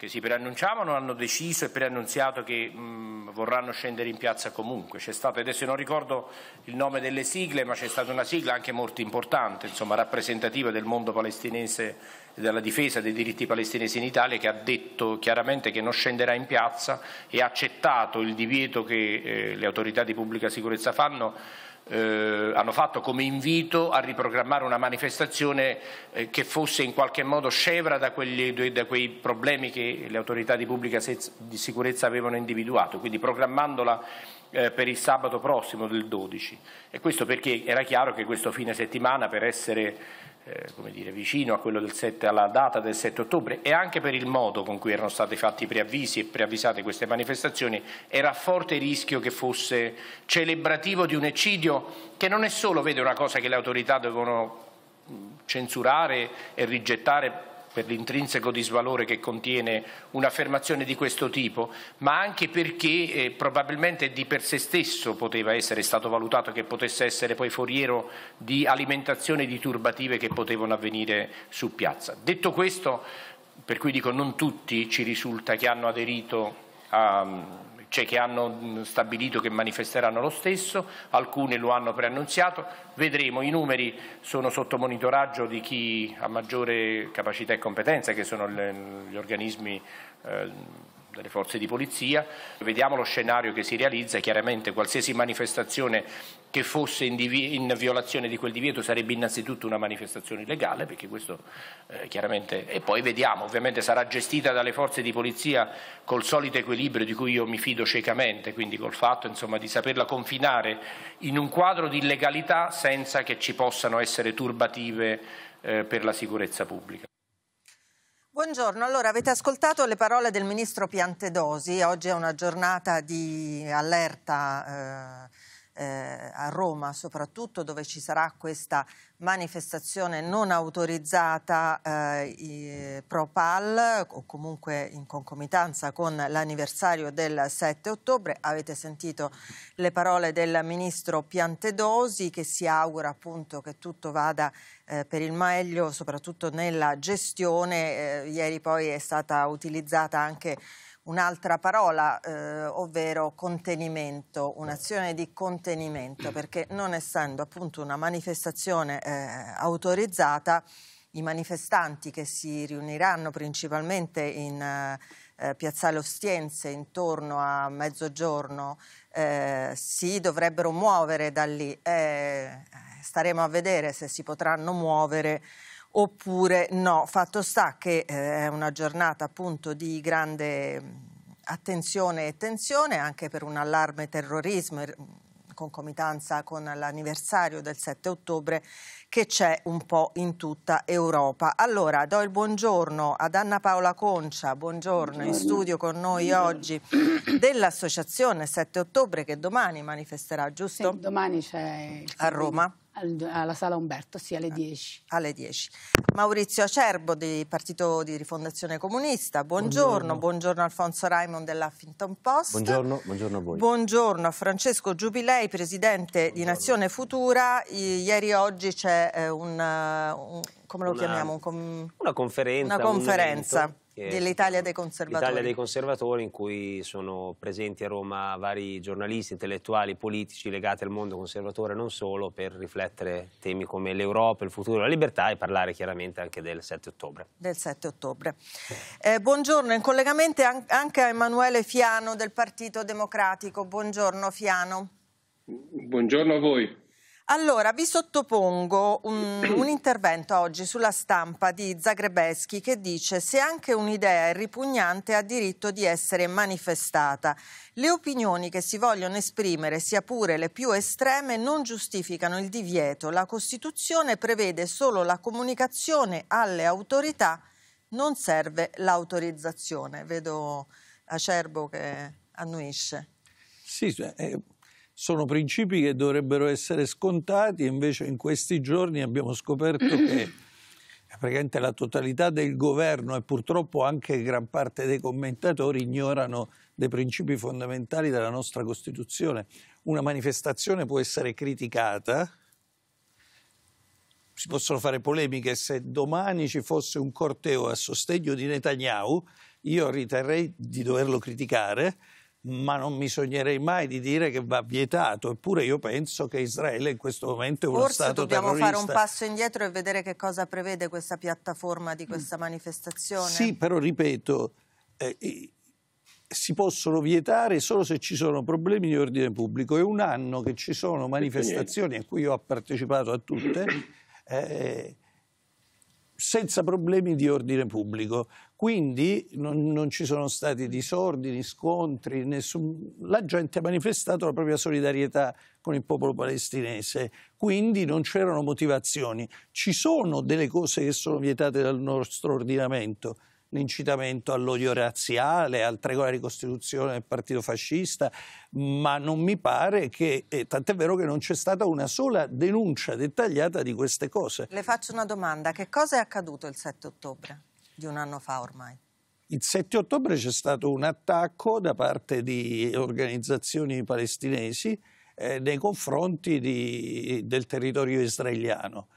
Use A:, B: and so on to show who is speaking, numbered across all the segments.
A: che si preannunciavano hanno deciso e preannunziato che mh, vorranno scendere in piazza comunque. C'è stato, adesso non ricordo il nome delle sigle, ma c'è stata una sigla anche molto importante, insomma, rappresentativa del mondo palestinese e della difesa dei diritti palestinesi in Italia, che ha detto chiaramente che non scenderà in piazza e ha accettato il divieto che eh, le autorità di pubblica sicurezza fanno eh, hanno fatto come invito a riprogrammare una manifestazione eh, che fosse in qualche modo scevra da, quelli, da, quei problemi che le autorità di pubblica di sicurezza avevano individuato, quindi programmandola eh, per il sabato prossimo del 12. E questo perché era chiaro che questo fine settimana per essere eh, come dire, vicino a quello del 7, alla data del 7 ottobre e anche per il modo con cui erano stati fatti i preavvisi e preavvisate queste manifestazioni era forte il rischio che fosse celebrativo di un eccidio che non è solo vede, una cosa che le autorità devono mm, censurare e rigettare per l'intrinseco disvalore che contiene un'affermazione di questo tipo, ma anche perché eh, probabilmente di per sé stesso poteva essere stato valutato che potesse essere poi foriero di alimentazione di turbative che potevano avvenire su piazza. Detto questo, per cui dico non tutti ci risulta che hanno aderito a cioè che hanno mm, stabilito che manifesteranno lo stesso, alcune lo hanno preannunziato, vedremo, i numeri sono sotto monitoraggio di chi ha maggiore capacità e competenza, che sono gli organismi eh, delle forze di polizia. Vediamo lo scenario che si realizza, chiaramente qualsiasi manifestazione che fosse in, in violazione di quel divieto sarebbe innanzitutto una manifestazione illegale, perché questo eh, chiaramente... E poi vediamo, ovviamente sarà gestita dalle forze di polizia col solito equilibrio di cui io mi fido ciecamente, quindi col fatto insomma, di saperla confinare in un quadro di legalità senza che ci possano essere turbative eh, per la sicurezza pubblica.
B: Buongiorno, allora avete ascoltato le parole del ministro Piantedosi, oggi è una giornata di allerta. Eh eh, a Roma soprattutto dove ci sarà questa manifestazione non autorizzata eh, pro o comunque in concomitanza con l'anniversario del 7 ottobre. Avete sentito le parole del ministro Piantedosi che si augura appunto che tutto vada eh, per il meglio soprattutto nella gestione. Eh, ieri poi è stata utilizzata anche un'altra parola, eh, ovvero contenimento, un'azione di contenimento, perché non essendo appunto una manifestazione eh, autorizzata, i manifestanti che si riuniranno principalmente in eh, eh Piazzale Ostiense intorno a mezzogiorno eh, si dovrebbero muovere da lì. Eh, staremo a vedere se si potranno muovere oppure no. Fatto sta che eh, è una giornata appunto di grande attenzione e tensione anche per un allarme terrorismo er-, concomitanza con l'anniversario del 7 ottobre che c'è un po' in tutta Europa. Allora do il buongiorno ad Anna Paola Concia, buongiorno, buongiorno. in studio con noi buongiorno. oggi dell'associazione 7 ottobre che domani manifesterà, giusto? Sì, domani c'è a Roma alla Sala Umberto, sì, alle 10. Eh, alle 10. Maurizio Acerbo, del Partito di Rifondazione Comunista, buongiorno. Buongiorno, buongiorno Alfonso Raimond dell'Huffington Post. Buongiorno, buongiorno a voi. Buongiorno a Francesco Giubilei, Presidente buongiorno. di Nazione Futura. I, ieri e oggi c'è eh, un, un, come lo una, chiamiamo? Un com
C: una conferenza. Una conferenza. Un dell'Italia
B: dei Conservatori. L'Italia dei
C: Conservatori in cui sono presenti a Roma vari giornalisti, intellettuali, politici legati al mondo conservatore non solo per riflettere temi come l'Europa, il futuro, la libertà e parlare chiaramente anche del 7 ottobre.
B: Del 7 ottobre. Eh, buongiorno, in collegamento anche a Emanuele Fiano del Partito Democratico. Buongiorno Fiano.
D: Buongiorno a voi.
B: Allora, vi sottopongo un, un, intervento oggi sulla stampa di Zagrebeschi che dice se anche un'idea è ripugnante ha diritto di essere manifestata. Le opinioni che si vogliono esprimere, sia pure le più estreme, non giustificano il divieto. La Costituzione prevede solo la comunicazione alle autorità, non serve l'autorizzazione. Vedo Acerbo che annuisce.
C: Sì,
E: eh sono principi che dovrebbero essere scontati, invece in questi giorni abbiamo scoperto che mm. praticamente la totalità del governo e purtroppo anche gran parte dei commentatori ignorano dei principi fondamentali della nostra Costituzione. Una manifestazione può essere criticata, si possono fare polemiche, se domani ci fosse un corteo a sostegno di Netanyahu, io riterrei di doverlo criticare, ma non mi sognerei mai di dire che va vietato, eppure io penso che Israele in questo momento è uno Forse Stato terrorista. Forse dobbiamo fare un
B: passo indietro e vedere che cosa prevede questa piattaforma di questa manifestazione. Sì,
E: però ripeto, eh, si possono vietare solo se ci sono problemi di ordine pubblico. È un anno che ci sono manifestazioni a cui io ho partecipato a tutte, eh, senza problemi di ordine pubblico. Quindi non, non ci sono stati disordini, scontri, nessun... la gente ha manifestato la propria solidarietà con il popolo palestinese, quindi non c'erano motivazioni. Ci sono delle cose che sono vietate dal nostro ordinamento, l'incitamento all'odio razziale, altre cose, la ricostituzione del partito fascista, ma non mi pare che, eh, tant'è vero che non c'è stata una sola denuncia dettagliata di queste cose.
B: Le faccio una domanda, che cosa è accaduto il 7 ottobre? di un anno fa ormai.
E: Il 7 ottobre c'è stato un attacco da parte di organizzazioni palestinesi eh, nei confronti di, del territorio israeliano.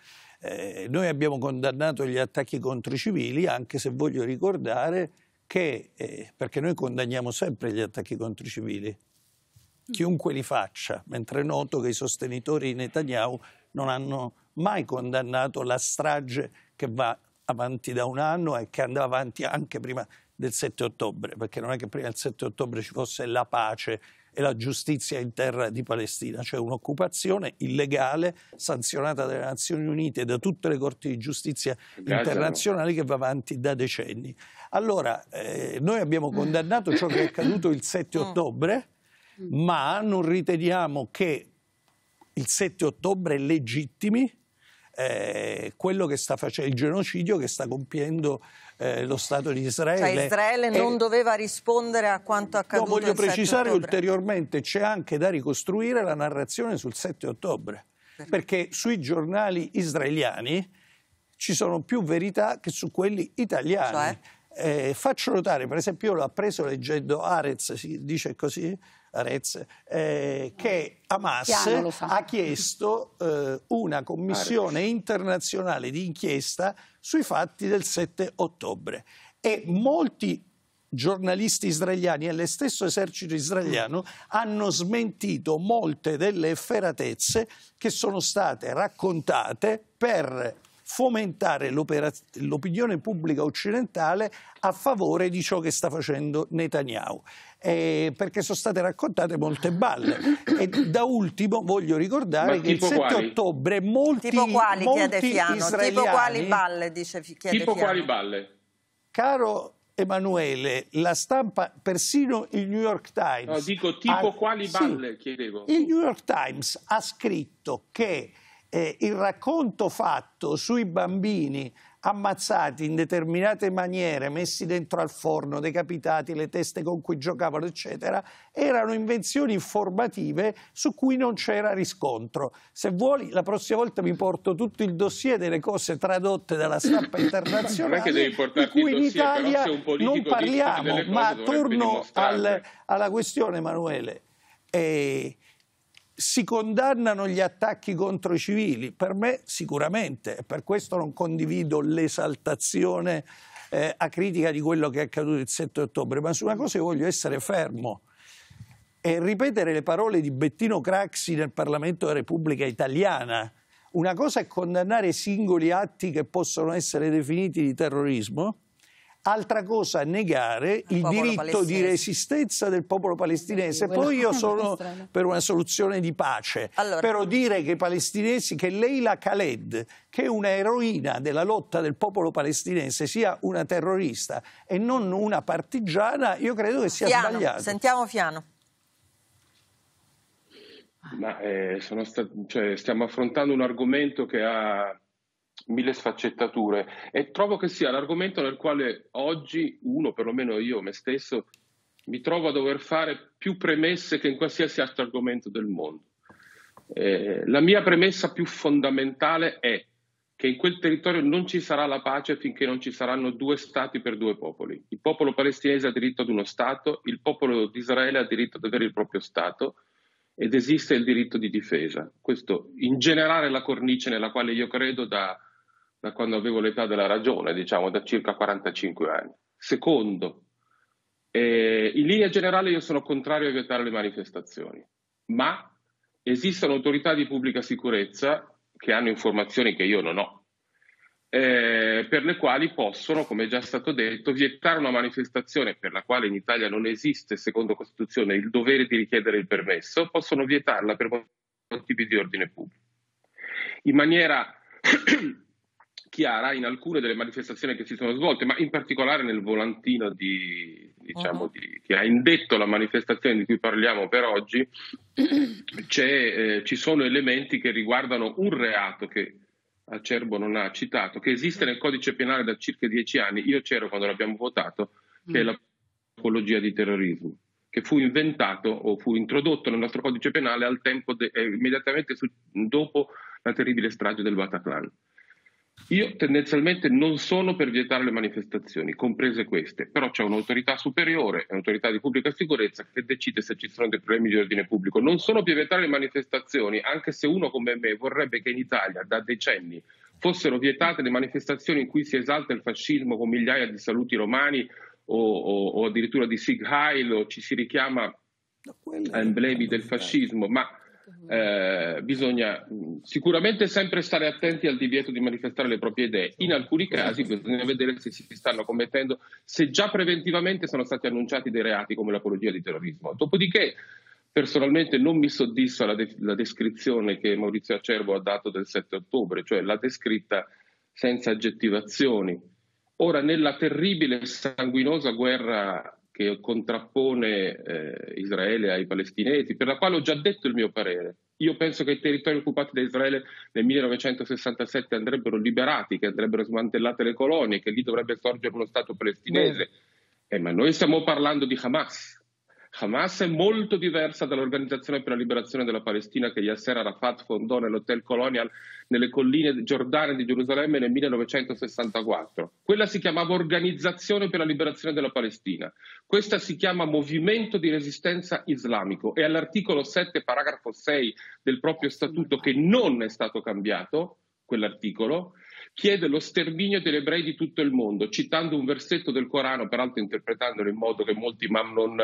E: Eh, noi abbiamo condannato gli attacchi contro i civili, anche se voglio ricordare che, eh, perché noi condanniamo sempre gli attacchi contro i civili, chiunque li faccia, mentre è noto che i sostenitori di Netanyahu non hanno mai condannato la strage che va avanti da un anno e che andava avanti anche prima del 7 ottobre, perché non è che prima del 7 ottobre ci fosse la pace e la giustizia in terra di Palestina, cioè un'occupazione illegale sanzionata dalle Nazioni Unite e da tutte le corti di giustizia internazionali che va avanti da decenni. Allora, eh, noi abbiamo condannato ciò che è accaduto il 7 mm. ottobre, ma non riteniamo che il 7 ottobre legittimi eh, quello che sta facendo, il genocidio che sta compiendo eh, lo Stato di Israele. Cioè Israele e... non
B: doveva rispondere a quanto accaduto. No, voglio precisare
E: ulteriormente, c'è anche da ricostruire la narrazione sul 7 ottobre, perché, perché sui giornali israeliani ci sono più verità che su quelli italiani. Cioè? Eh, faccio notare, per esempio, io l'ho appreso leggendo Arez, si dice così, Arez, eh, che eh, Hamas ha chiesto eh, una commissione Arez. internazionale di inchiesta sui fatti del 7 ottobre e molti giornalisti israeliani e lo stesso esercito israeliano mm. hanno smentito molte delle efferatezze che sono state raccontate per fomentare l'opinione pubblica occidentale a favore di ciò che sta facendo Netanyahu. Eh, perché sono state raccontate molte balle. E da ultimo voglio ricordare che il 7 quali? ottobre molti,
B: tipo quali, molti chiede Fiano, israeliani... Tipo quali balle, dice chiede Tipo Fiano. quali balle? Caro
E: Emanuele, la stampa, persino il New York Times... No, dico tipo ha, quali balle, sì, chiedevo. Il New York Times ha scritto che eh, il racconto fatto sui bambini ammazzati in determinate maniere, messi dentro al forno, decapitati, le teste con cui giocavano, eccetera, erano invenzioni informative su cui non c'era riscontro. Se vuoi, la prossima volta mi porto tutto il dossier delle cose tradotte dalla stampa internazionale, non è che devi di cui in dossier, Italia non parliamo. Ma torno al, alla questione, Emanuele. Eh, si condannano gli attacchi contro i civili, per me sicuramente, e per questo non condivido l'esaltazione eh, a critica di quello che è accaduto il 7 ottobre, ma su una cosa io voglio essere fermo e ripetere le parole di Bettino Craxi nel Parlamento della Repubblica Italiana. Una cosa è condannare singoli atti che possono essere definiti di terrorismo, Altra cosa negare il, il diritto di resistenza del popolo palestinese. Poi io sono per una soluzione di pace. Allora. Però dire che i palestinesi, che Leila Khaled, che è una eroina della lotta del popolo palestinese, sia una terrorista e non
B: una partigiana, io credo che sia Fiano. sbagliato. Sentiamo Fiano.
D: Ma, eh, cioè, stiamo affrontando un argomento che ha mille sfaccettature e trovo che sia l'argomento nel quale oggi uno, perlomeno io me stesso, mi trovo a dover fare più premesse che in qualsiasi altro argomento del mondo. Eh, la mia premessa più fondamentale è che in quel territorio non ci sarà la pace finché non ci saranno due stati per due popoli. Il popolo palestinese ha diritto ad uno Stato, il popolo di Israele ha diritto ad avere il proprio Stato ed esiste il diritto di difesa. Questo in generale è la cornice nella quale io credo da, da quando avevo l'età della ragione, diciamo da circa 45 anni. Secondo, eh, in linea generale io sono contrario a vietare le manifestazioni, ma esistono autorità di pubblica sicurezza che hanno informazioni che io non ho eh, per le quali possono, come già stato detto, vietare una manifestazione per la quale in Italia non esiste, secondo Costituzione, il dovere di richiedere il permesso, possono vietarla per motivi di ordine pubblico. In maniera chiara in alcune delle manifestazioni che si sono svolte, ma in particolare nel volantino di, diciamo, uh-huh. di, che ha indetto la manifestazione di cui parliamo per oggi, eh, ci sono elementi che riguardano un reato che Acerbo non ha citato, che esiste mm. nel codice penale da circa dieci anni, io c'ero quando l'abbiamo votato, che è mm. l'apologia di terrorismo, che fu inventato o fu introdotto nel nostro codice penale al tempo de- eh, immediatamente su- dopo la terribile strage del Bataclan. Io tendenzialmente non sono per vietare le manifestazioni, comprese queste, però c'è un'autorità superiore, un'autorità di pubblica sicurezza che decide se ci sono dei problemi di ordine pubblico. Non sono per vietare le manifestazioni, anche se uno come me vorrebbe che in Italia da decenni fossero vietate le manifestazioni in cui si esalta il fascismo con migliaia di saluti romani o, o, o addirittura di Sig Heil o ci si richiama a emblemi del fascismo, ma eh, bisogna mm, sicuramente sempre stare attenti al divieto di manifestare le proprie idee. In alcuni casi bisogna vedere se si stanno commettendo, se già preventivamente sono stati annunciati dei reati come l'apologia di terrorismo. Dopodiché, personalmente non mi soddisfa la, de- la descrizione che Maurizio Acerbo ha dato del 7 ottobre, cioè la descritta senza aggettivazioni. Ora, nella terribile e sanguinosa guerra che contrappone eh, Israele ai palestinesi, per la quale ho già detto il mio parere. Io penso che i territori occupati da Israele nel 1967 andrebbero liberati, che andrebbero smantellate le colonie, che lì dovrebbe sorgere uno Stato palestinese. Eh, ma noi stiamo parlando di Hamas, Hamas è molto diversa dall'Organizzazione per la Liberazione della Palestina che Yasser Arafat fondò nell'Hotel Colonial nelle colline giordane di Gerusalemme nel 1964. Quella si chiamava Organizzazione per la Liberazione della Palestina. Questa si chiama Movimento di Resistenza Islamico e all'articolo 7, paragrafo 6 del proprio statuto, che non è stato cambiato, quell'articolo, chiede lo sterminio degli ebrei di tutto il mondo, citando un versetto del Corano, peraltro interpretandolo in modo che molti imam non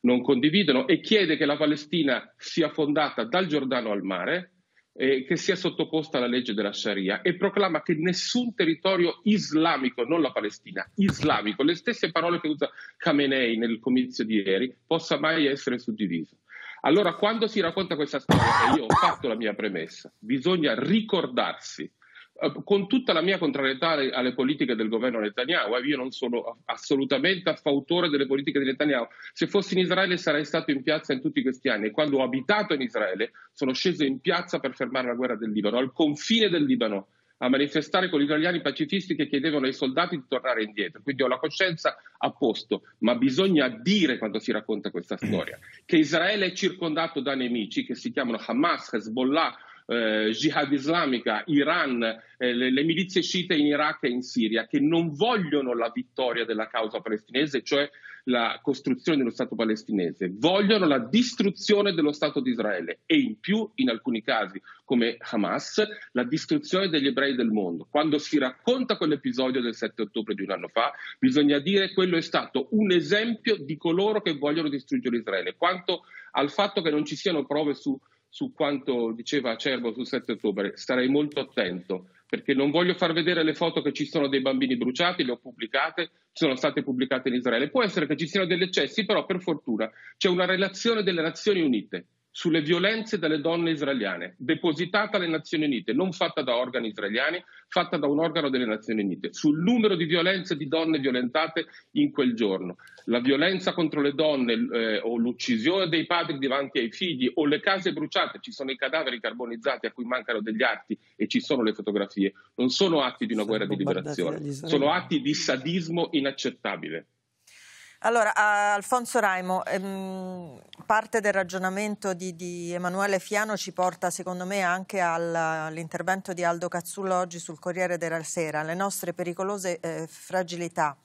D: non condividono e chiede che la Palestina sia fondata dal Giordano al mare e che sia sottoposta alla legge della Sharia e proclama che nessun territorio islamico, non la Palestina, islamico, le stesse parole che usa Khamenei nel comizio di ieri, possa mai essere suddiviso. Allora, quando si racconta questa storia, e io ho fatto la mia premessa, bisogna ricordarsi eh, con tutta la mia contrarietà alle, alle, politiche del governo Netanyahu, eh, io non sono assolutamente a fautore delle politiche di Netanyahu, se fossi in Israele sarei stato in piazza in tutti questi anni e quando ho abitato in Israele sono sceso in piazza per fermare la guerra del Libano, al confine del Libano, a manifestare con gli italiani pacifisti che chiedevano ai soldati di tornare indietro. Quindi ho la coscienza a posto, ma bisogna dire quando si racconta questa storia che Israele è circondato da nemici che si chiamano Hamas, Hezbollah, eh, Jihad Islamica, Iran, eh, le, le, milizie sciite in Iraq e in Siria, che non vogliono la vittoria della causa palestinese, cioè la costruzione dello Stato palestinese, vogliono la distruzione dello Stato di Israele e in più, in alcuni casi, come Hamas, la distruzione degli ebrei del mondo. Quando si racconta quell'episodio del 7 ottobre di un anno fa, bisogna dire che quello è stato un esempio di coloro che vogliono distruggere Israele. Quanto al fatto che non ci siano prove su su quanto diceva Acerbo sul 7 ottobre, starei molto attento perché non voglio far vedere le foto che ci sono dei bambini bruciati, le ho pubblicate, sono state pubblicate in Israele. Può essere che ci siano degli eccessi, però per fortuna c'è una relazione delle Nazioni Unite sulle violenze delle donne israeliane, depositata alle Nazioni Unite, non fatta da organi israeliani, fatta da un organo delle Nazioni Unite, sul numero di violenze di donne violentate in quel giorno. La violenza contro le donne eh, o l'uccisione dei padri davanti ai figli o le case bruciate, ci sono i cadaveri carbonizzati a cui mancano degli atti e ci sono le fotografie, non sono atti di una sono guerra di liberazione, sono atti di sadismo inaccettabile.
B: Allora, Alfonso Raimo, ehm, parte del ragionamento di, di, Emanuele Fiano ci porta secondo me anche all'intervento di Aldo Cazzullo oggi sul Corriere della Sera, le nostre pericolose eh, fragilità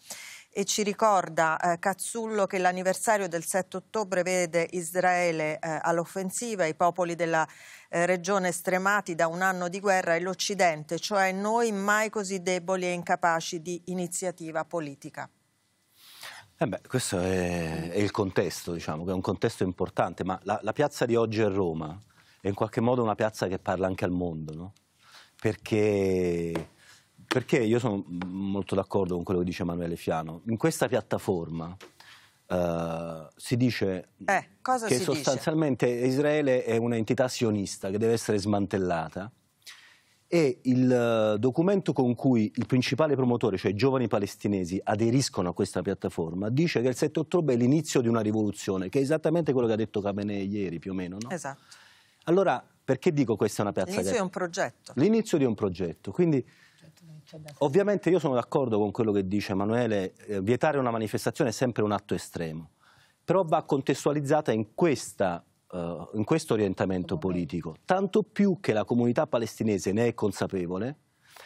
B: e ci ricorda eh, Cazzullo che l'anniversario del 7 ottobre vede Israele eh, all'offensiva, i popoli della eh, regione stremati da un anno di guerra e l'Occidente, cioè noi mai così deboli e incapaci di iniziativa politica.
F: Eh beh, questo è, è, il contesto, diciamo, che è un contesto importante, ma la, la piazza di oggi a Roma è in qualche modo una piazza che parla anche al mondo, no? Perché, perché io sono molto d'accordo con quello che dice Emanuele Fiano, in questa piattaforma Uh, si dice
B: eh, che si
F: sostanzialmente dice? Israele è un'entità sionista che deve essere smantellata e il eh, documento con cui il principale promotore, cioè i giovani palestinesi, aderiscono a questa piattaforma, dice che il 7 ottobre è l'inizio di una rivoluzione, che è esattamente quello che ha detto Khamenei ieri più o meno. No? Esatto. Allora, perché dico questa è una piazza? L'inizio che... è un
B: progetto.
F: L'inizio di un progetto, quindi... Ovviamente io sono d'accordo con quello che dice Emanuele, eh, vietare una manifestazione è sempre un atto estremo, però va contestualizzata in questa uh, in questo orientamento politico, tanto più che la comunità palestinese ne è consapevole,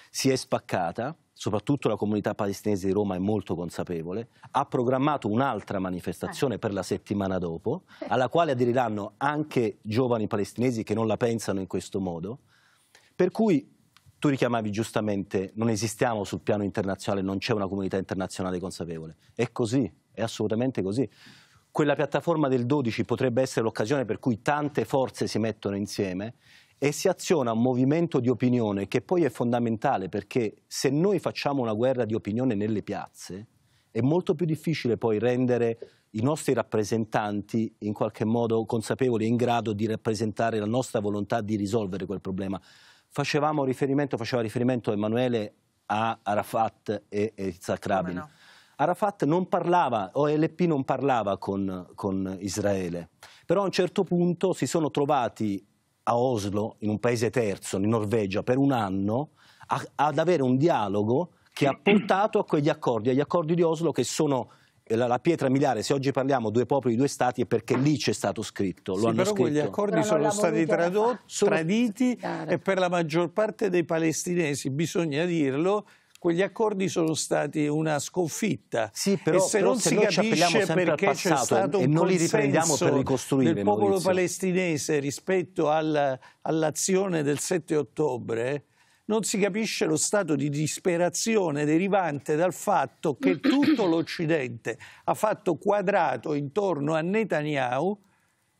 F: si è spaccata, soprattutto la comunità palestinese di Roma è molto consapevole, ha programmato un'altra manifestazione per la settimana dopo, alla quale aderiranno anche giovani palestinesi che non la pensano in questo modo, per cui tu richiamavi giustamente, non esistiamo sul piano internazionale, non c'è una comunità internazionale consapevole. È così, è assolutamente così quella piattaforma del 12 potrebbe essere l'occasione per cui tante forze si mettono insieme e si aziona un movimento di opinione che poi è fondamentale perché se noi facciamo una guerra di opinione nelle piazze è molto più difficile poi rendere i nostri rappresentanti in qualche modo consapevoli e in grado di rappresentare la nostra volontà di risolvere quel problema. Facevamo riferimento, faceva riferimento Emanuele a Arafat e, e Zach Rabin. Arafat non parlava, OLP non parlava con, con Israele, però a un certo punto si sono trovati a Oslo, in un paese terzo, in Norvegia, per un anno, a, ad avere un dialogo che ha portato a quegli accordi, agli accordi di Oslo che sono eh, la, la, pietra miliare, se oggi parliamo due popoli, due stati, è perché lì c'è stato scritto. Lo sì, hanno però scritto. quegli accordi
E: sono stati tradotti, traditi e per la maggior parte dei palestinesi, bisogna dirlo, quegli accordi sono stati una sconfitta. Sì, però, e se però non se si capisce perché c'è stato un non li riprendiamo per ricostruire, il popolo Maurizio. palestinese rispetto all'azione del 7 ottobre, non si capisce lo stato di disperazione derivante dal fatto che tutto l'Occidente ha fatto quadrato intorno a Netanyahu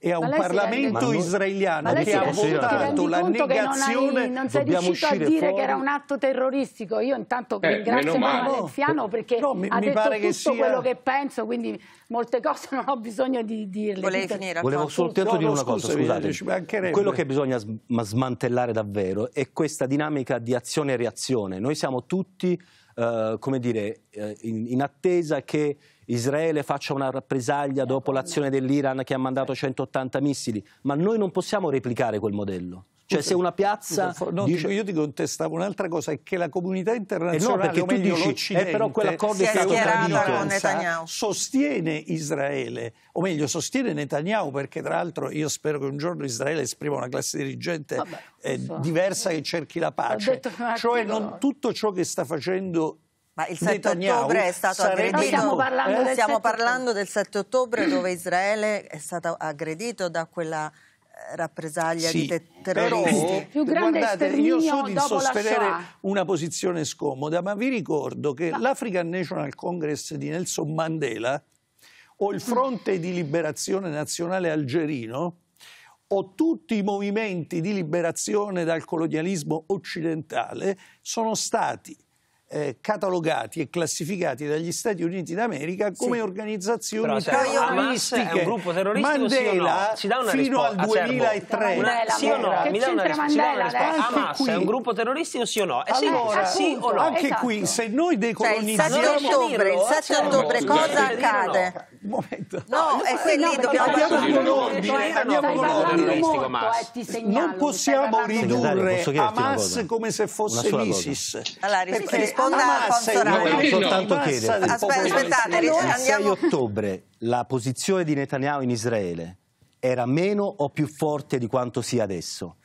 E: e a un eh, Parlamento rende... israeliano che ha eh, votato la negazione... Che non, hai, non sei riuscito a dire fuori. che era un
G: atto terroristico. Io intanto eh, ringrazio Mario Renziano no, perché no, mi, ha mi detto tutto sia... quello che penso, quindi molte cose non ho bisogno di dirle. Volevi finire Volevo
F: soltanto dire una cosa, scusate. quello che bisogna smantellare davvero è questa dinamica di azione e reazione. Noi siamo tutti, eh, come dire, eh, in, in attesa che Israele faccia una rappresaglia certo, dopo l'azione dell'Iran che ha mandato 180 certo. missili, ma noi non possiamo replicare quel modello. Cioè se una piazza... No, dice... io
E: ti contestavo un'altra cosa, è che la comunità internazionale, eh no, perché tu dici, è eh, però quell'accordo è stato tradito, sostiene Israele, o meglio sostiene Netanyahu, perché tra l'altro io spero che un giorno Israele esprima una classe dirigente Vabbè, eh, so. diversa che cerchi la pace. Cioè non tutto ciò che sta facendo ma il 7 Netanyahu ottobre è stato aggredito. Stiamo parlando, eh? stiamo
B: parlando del 7 ottobre dove Israele è stato aggredito da quella eh, rappresaglia sì, di te- terroristi. Però, guardate, io so di sostenere
E: una posizione scomoda, ma vi ricordo che ma... l'African National Congress di Nelson Mandela o il Fronte di Liberazione Nazionale Algerino o tutti i movimenti di liberazione dal colonialismo occidentale sono stati eh, catalogati e classificati dagli Stati Uniti d'America come sì.
C: organizzazioni Però, cioè, terroristiche. gruppo terroristico Mandela sì no? fino al 2003. Ah, certo. Mandela, sì o no? Che Mi dà una Mandela, risposta. Hamas qui, è un gruppo terroristico sì o no? Eh, allora, sì, sì o no? Anche esatto. qui se noi decolonizziamo cioè, il 7 ottobre, il 7 cioè, ottobre cosa
E: accade? No. Un
B: momento. No, no è quello no, dobbiamo abbiamo un ordine, abbiamo un ordine.
E: Eh, non possiamo eh, ridurre Hamas come se fosse l'ISIS.
B: Allora, risponda a Hamas soltanto chiedere. Aspettate, il 6
F: ottobre la posizione di Netanyahu in Israele era meno o più forte di quanto sia adesso?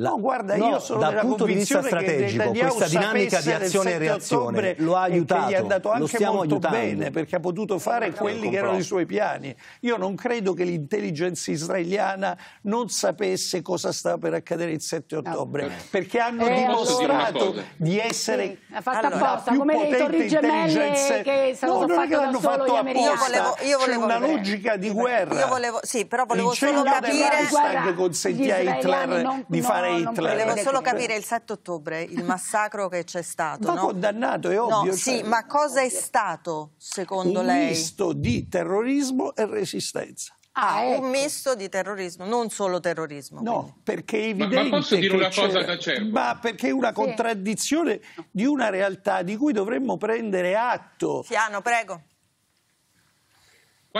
F: La, no, guarda, no, io sono dal punto di vista strategico, questa dinamica di azione e reazione lo ha aiutato, gli è andato anche lo stiamo molto aiutando. bene
E: perché ha potuto fare quelli che erano i suoi piani. Io non credo che l'intelligence israeliana non sapesse cosa stava per accadere il 7 ottobre, no. Eh. perché hanno eh, dimostrato di essere sì,
G: allora, apposta, più come potente intelligenza. Che no, non è che l'hanno fatto apposta,
E: volevo, c'è una vedere. logica di guerra. Io volevo,
B: sì, però volevo solo capire... Reichstag consentì a Hitler di fare Hitler. Volevo solo capire il 7 ottobre, il massacro che c'è stato. Ma no? condannato, è ovvio. No, sì, cioè, ma cosa è stato secondo un lei? Un misto
E: di terrorismo e resistenza.
B: Ah, ah ecco. un misto di terrorismo, non solo terrorismo. No, quindi. perché è evidente. Ma, ma posso dire una cosa da
E: certo? Ma perché è una contraddizione di una realtà di cui dovremmo prendere atto. Fiano, prego.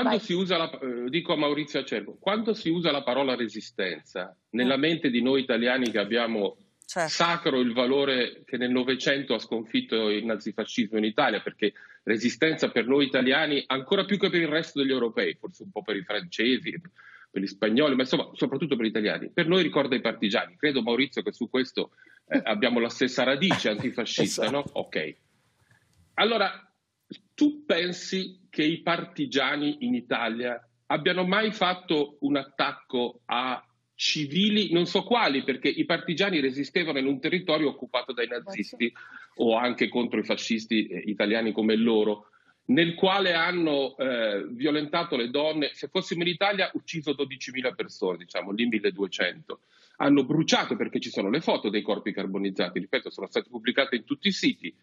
D: Quando si, la, eh, Acerbo, quando si usa la, parola resistenza, nella mm. mente di noi italiani che abbiamo certo. sacro il valore che nel Novecento ha sconfitto il nazifascismo in Italia, perché resistenza per noi italiani, ancora più che per il resto degli europei, forse un po' per i francesi, per gli spagnoli, ma insomma soprattutto per gli italiani, per noi ricorda i partigiani. Credo Maurizio che su questo eh, abbiamo la stessa radice antifascista, esatto. no? Ok. Allora, tu pensi che i partigiani in Italia abbiano mai fatto un attacco a civili, non so quali, perché i partigiani resistevano in un territorio occupato dai nazisti o anche contro i fascisti eh, italiani come loro, nel quale hanno eh, violentato le donne, se fossimo in Italia ucciso 12.000 persone, diciamo lì 1.200, hanno bruciato perché ci sono le foto dei corpi carbonizzati, ripeto sono state pubblicate in tutti i siti,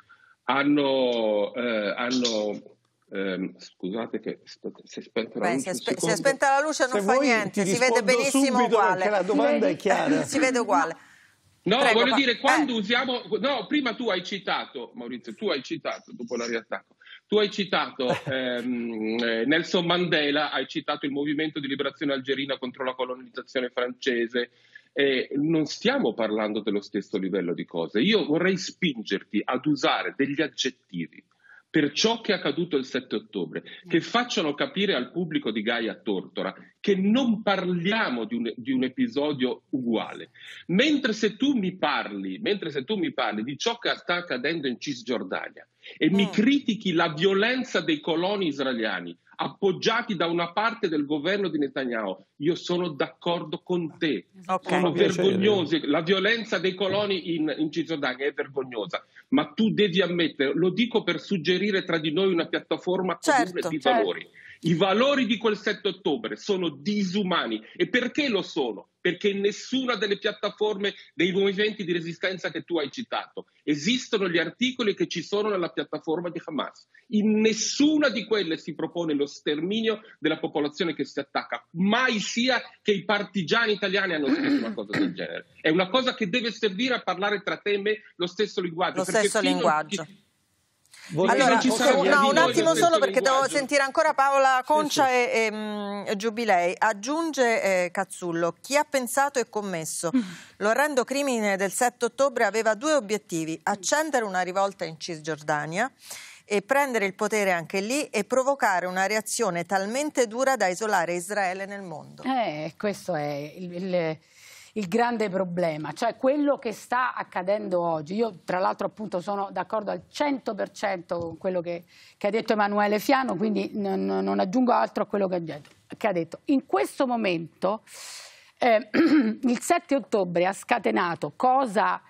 D: hanno, eh, hanno eh, scusate che si è spenta la Beh, luce. Spe si è
B: spenta la luce non Se fa niente, si vede benissimo uguale. La domanda è chiara. si vede uguale. No, Prego, voglio dire,
D: eh. quando eh. usiamo... No, prima tu hai citato, Maurizio, tu hai citato, dopo la riattacco, tu hai citato ehm, eh, Nelson Mandela, hai citato il movimento di liberazione algerina contro la colonizzazione francese, eh, non stiamo parlando dello stesso livello di cose. Io vorrei spingerti ad usare degli aggettivi per ciò che è accaduto il 7 ottobre, che mm. facciano capire al pubblico di Gaia Tortora che non parliamo di un, di un episodio uguale. Mentre se, tu mi parli, mentre se tu mi parli di ciò che sta accadendo in Cisgiordania, e mi mm. critichi la violenza dei coloni israeliani appoggiati da una parte del governo di Netanyahu. Io sono d'accordo con te. Okay. Sono vergognosi. La violenza dei coloni in, in Cisgiordania è vergognosa. Ma tu devi ammettere, lo dico per suggerire tra di noi una piattaforma certo, di certo. valori. I valori di quel 7 ottobre sono disumani. E perché lo sono? perché nessuna delle piattaforme dei movimenti di resistenza che tu hai citato esistono gli articoli che ci sono nella piattaforma di Hamas. In nessuna di quelle si propone lo sterminio della popolazione che si attacca, mai sia che i partigiani italiani hanno scritto una cosa del genere. È una cosa che deve servire a parlare tra te e me lo stesso linguaggio. Lo stesso linguaggio.
B: Chi Vorrei allora, ci no, no, un attimo solo perché linguaggio. devo sentire ancora Paola Concia sì, sì. E, e um, Giubilei. Aggiunge eh, Cazzullo, chi ha pensato e commesso mm. l'orrendo crimine del 7 ottobre aveva due obiettivi, accendere una rivolta in Cisgiordania e prendere il potere anche lì e provocare una reazione
G: talmente dura da isolare Israele nel mondo. Eh, questo è il, il il grande problema, cioè quello che sta accadendo oggi. Io tra l'altro appunto sono d'accordo al 100% con quello che, che, ha detto Emanuele Fiano, quindi non, non aggiungo altro a quello che ha detto. Che ha detto. In questo momento eh, il 7 ottobre ha scatenato cosa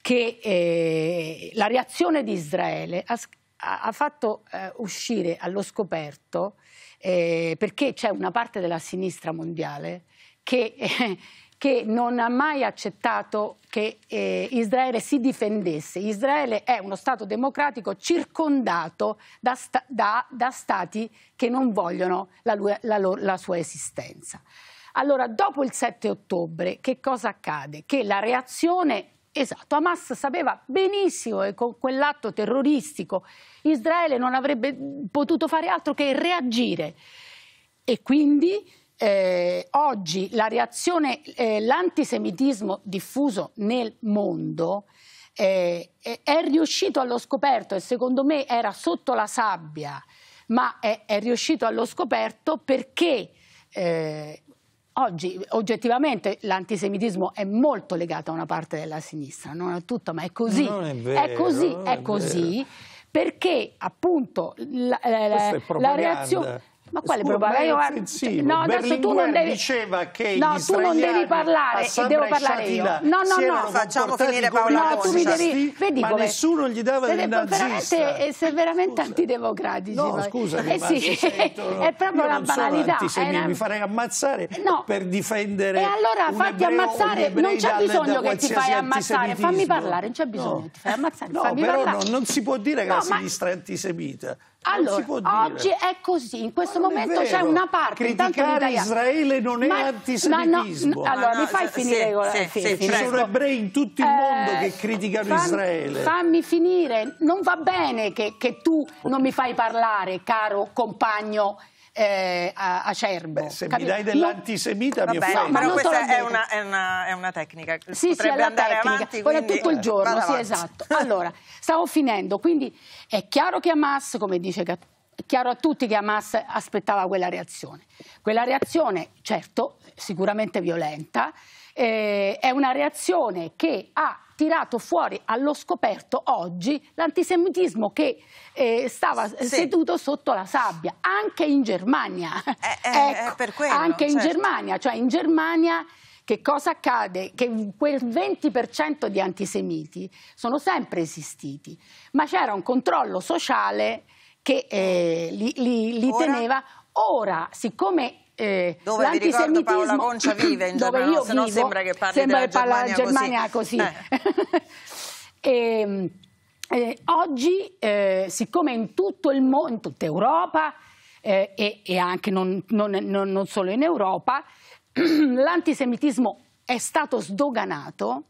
G: che eh, la reazione di Israele ha, ha fatto eh, uscire allo scoperto, eh, perché c'è una parte della sinistra mondiale che, eh, che non ha mai accettato che eh, Israele si difendesse. Israele è uno Stato democratico circondato da, sta da, da stati che non vogliono la, la, la sua esistenza. Allora, dopo il 7 ottobre, che cosa accade? Che la reazione Esatto, Hamas sapeva benissimo che con quell'atto terroristico Israele non avrebbe potuto fare altro che reagire e quindi eh, oggi la reazione, eh, l'antisemitismo diffuso nel mondo eh, è riuscito allo scoperto e secondo me era sotto la sabbia, ma è, è riuscito allo scoperto perché eh, oggi oggettivamente l'antisemitismo è molto legato a una parte della sinistra, non a tutta, ma è così. È, vero, è, così, è, è così. Perché appunto la, la, eh, la reazione ma quale propaganda? Sì, guarda, no, adesso tu non devi... diceva che no, tu non devi parlare e devo parlare io. No, no, no, facciamo finire Paola no, tu mi devi... Vedi ma come... nessuno gli dava del nazista. E eh, sei veramente scusa. antidemocratici. No, scusa, eh sì. è proprio io una banalità. Una... Mi
E: farei ammazzare no. per difendere E allora fatti ammazzare, non c'è bisogno che ti fai ammazzare, fammi parlare, non c'è bisogno, che
G: ti fai ammazzare, fammi parlare. No, però non
E: si può dire che la sinistra è antisemita allora, oggi
G: è così, in questo ma momento c'è una parte... Criticare Israele non è ma, antisemitismo. Ma no, allora, no, mi fai finire con la fine, fin, se, certo. Ci sono
C: ebrei in tutto il eh, mondo eh, che criticano fammi, Israele. Fammi
G: finire, non va bene che, che tu non mi fai parlare, caro compagno eh, acerbo. Beh, se capito? mi dai dell'antisemita mi fai. No, ma questa è una,
B: è, una, è una, tecnica. Sì, Potrebbe sì, è andare tecnica. avanti. Quindi... tutto il giorno, sì, esatto.
G: Allora, stavo finendo. Quindi è chiaro che Hamas, come dice Cattura, è chiaro a tutti che Hamas aspettava quella reazione. Quella reazione, certo, sicuramente violenta, eh, è una reazione che ha tirato fuori allo scoperto oggi l'antisemitismo che eh, stava sì. seduto sotto la sabbia, anche in Germania. Eh, eh,
B: eh ecco, quello, anche certo. in Germania,
G: cioè in Germania che cosa accade? Che quel 20% di antisemiti sono sempre esistiti, ma c'era un controllo sociale che eh, li, li, li teneva. Ora, siccome eh, dove vi ricordo Paola Concia vive in Germania, se no sembra che parli sembra che parla Germania, così. così. Eh. e, ehm, eh, oggi, eh, siccome in tutto il mondo, in tutta Europa eh, e, e, anche non, non, non, non solo in Europa, l'antisemitismo è stato sdoganato,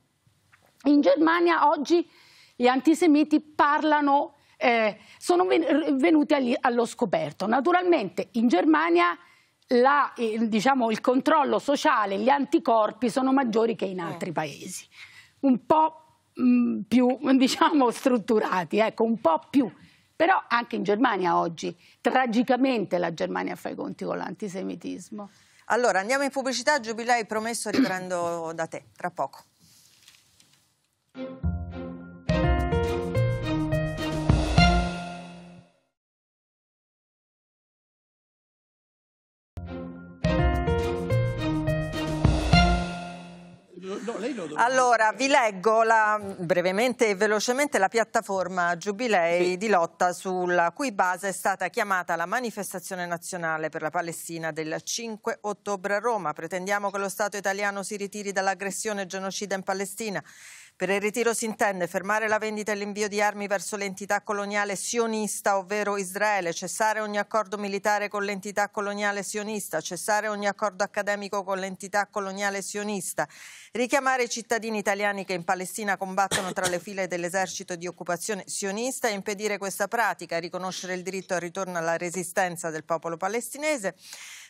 G: in Germania oggi gli antisemiti parlano, eh, sono venuti allo scoperto. Naturalmente in Germania la, eh, diciamo, il controllo sociale, gli anticorpi sono maggiori che in altri eh. paesi, un po' mh, mm, più diciamo, strutturati, ecco, un po' più. Però anche in Germania oggi, tragicamente la Germania fa i conti con l'antisemitismo. Allora,
B: andiamo in pubblicità, Giubilei, promesso riprendo da te, tra poco.
A: No, allora,
B: vi leggo la, brevemente e velocemente la piattaforma Giubilei sì. di lotta sulla cui base è stata chiamata la manifestazione nazionale per la Palestina del 5 ottobre a Roma. Pretendiamo che lo Stato italiano si ritiri dall'aggressione genocida in Palestina per il ritiro si intende fermare la vendita e l'invio di armi verso l'entità coloniale sionista, ovvero Israele, cessare ogni accordo militare con l'entità coloniale sionista, cessare ogni accordo accademico con l'entità coloniale sionista, richiamare i cittadini italiani che in Palestina combattono tra le file dell'esercito di occupazione sionista e impedire questa pratica, riconoscere il diritto al ritorno alla resistenza del popolo palestinese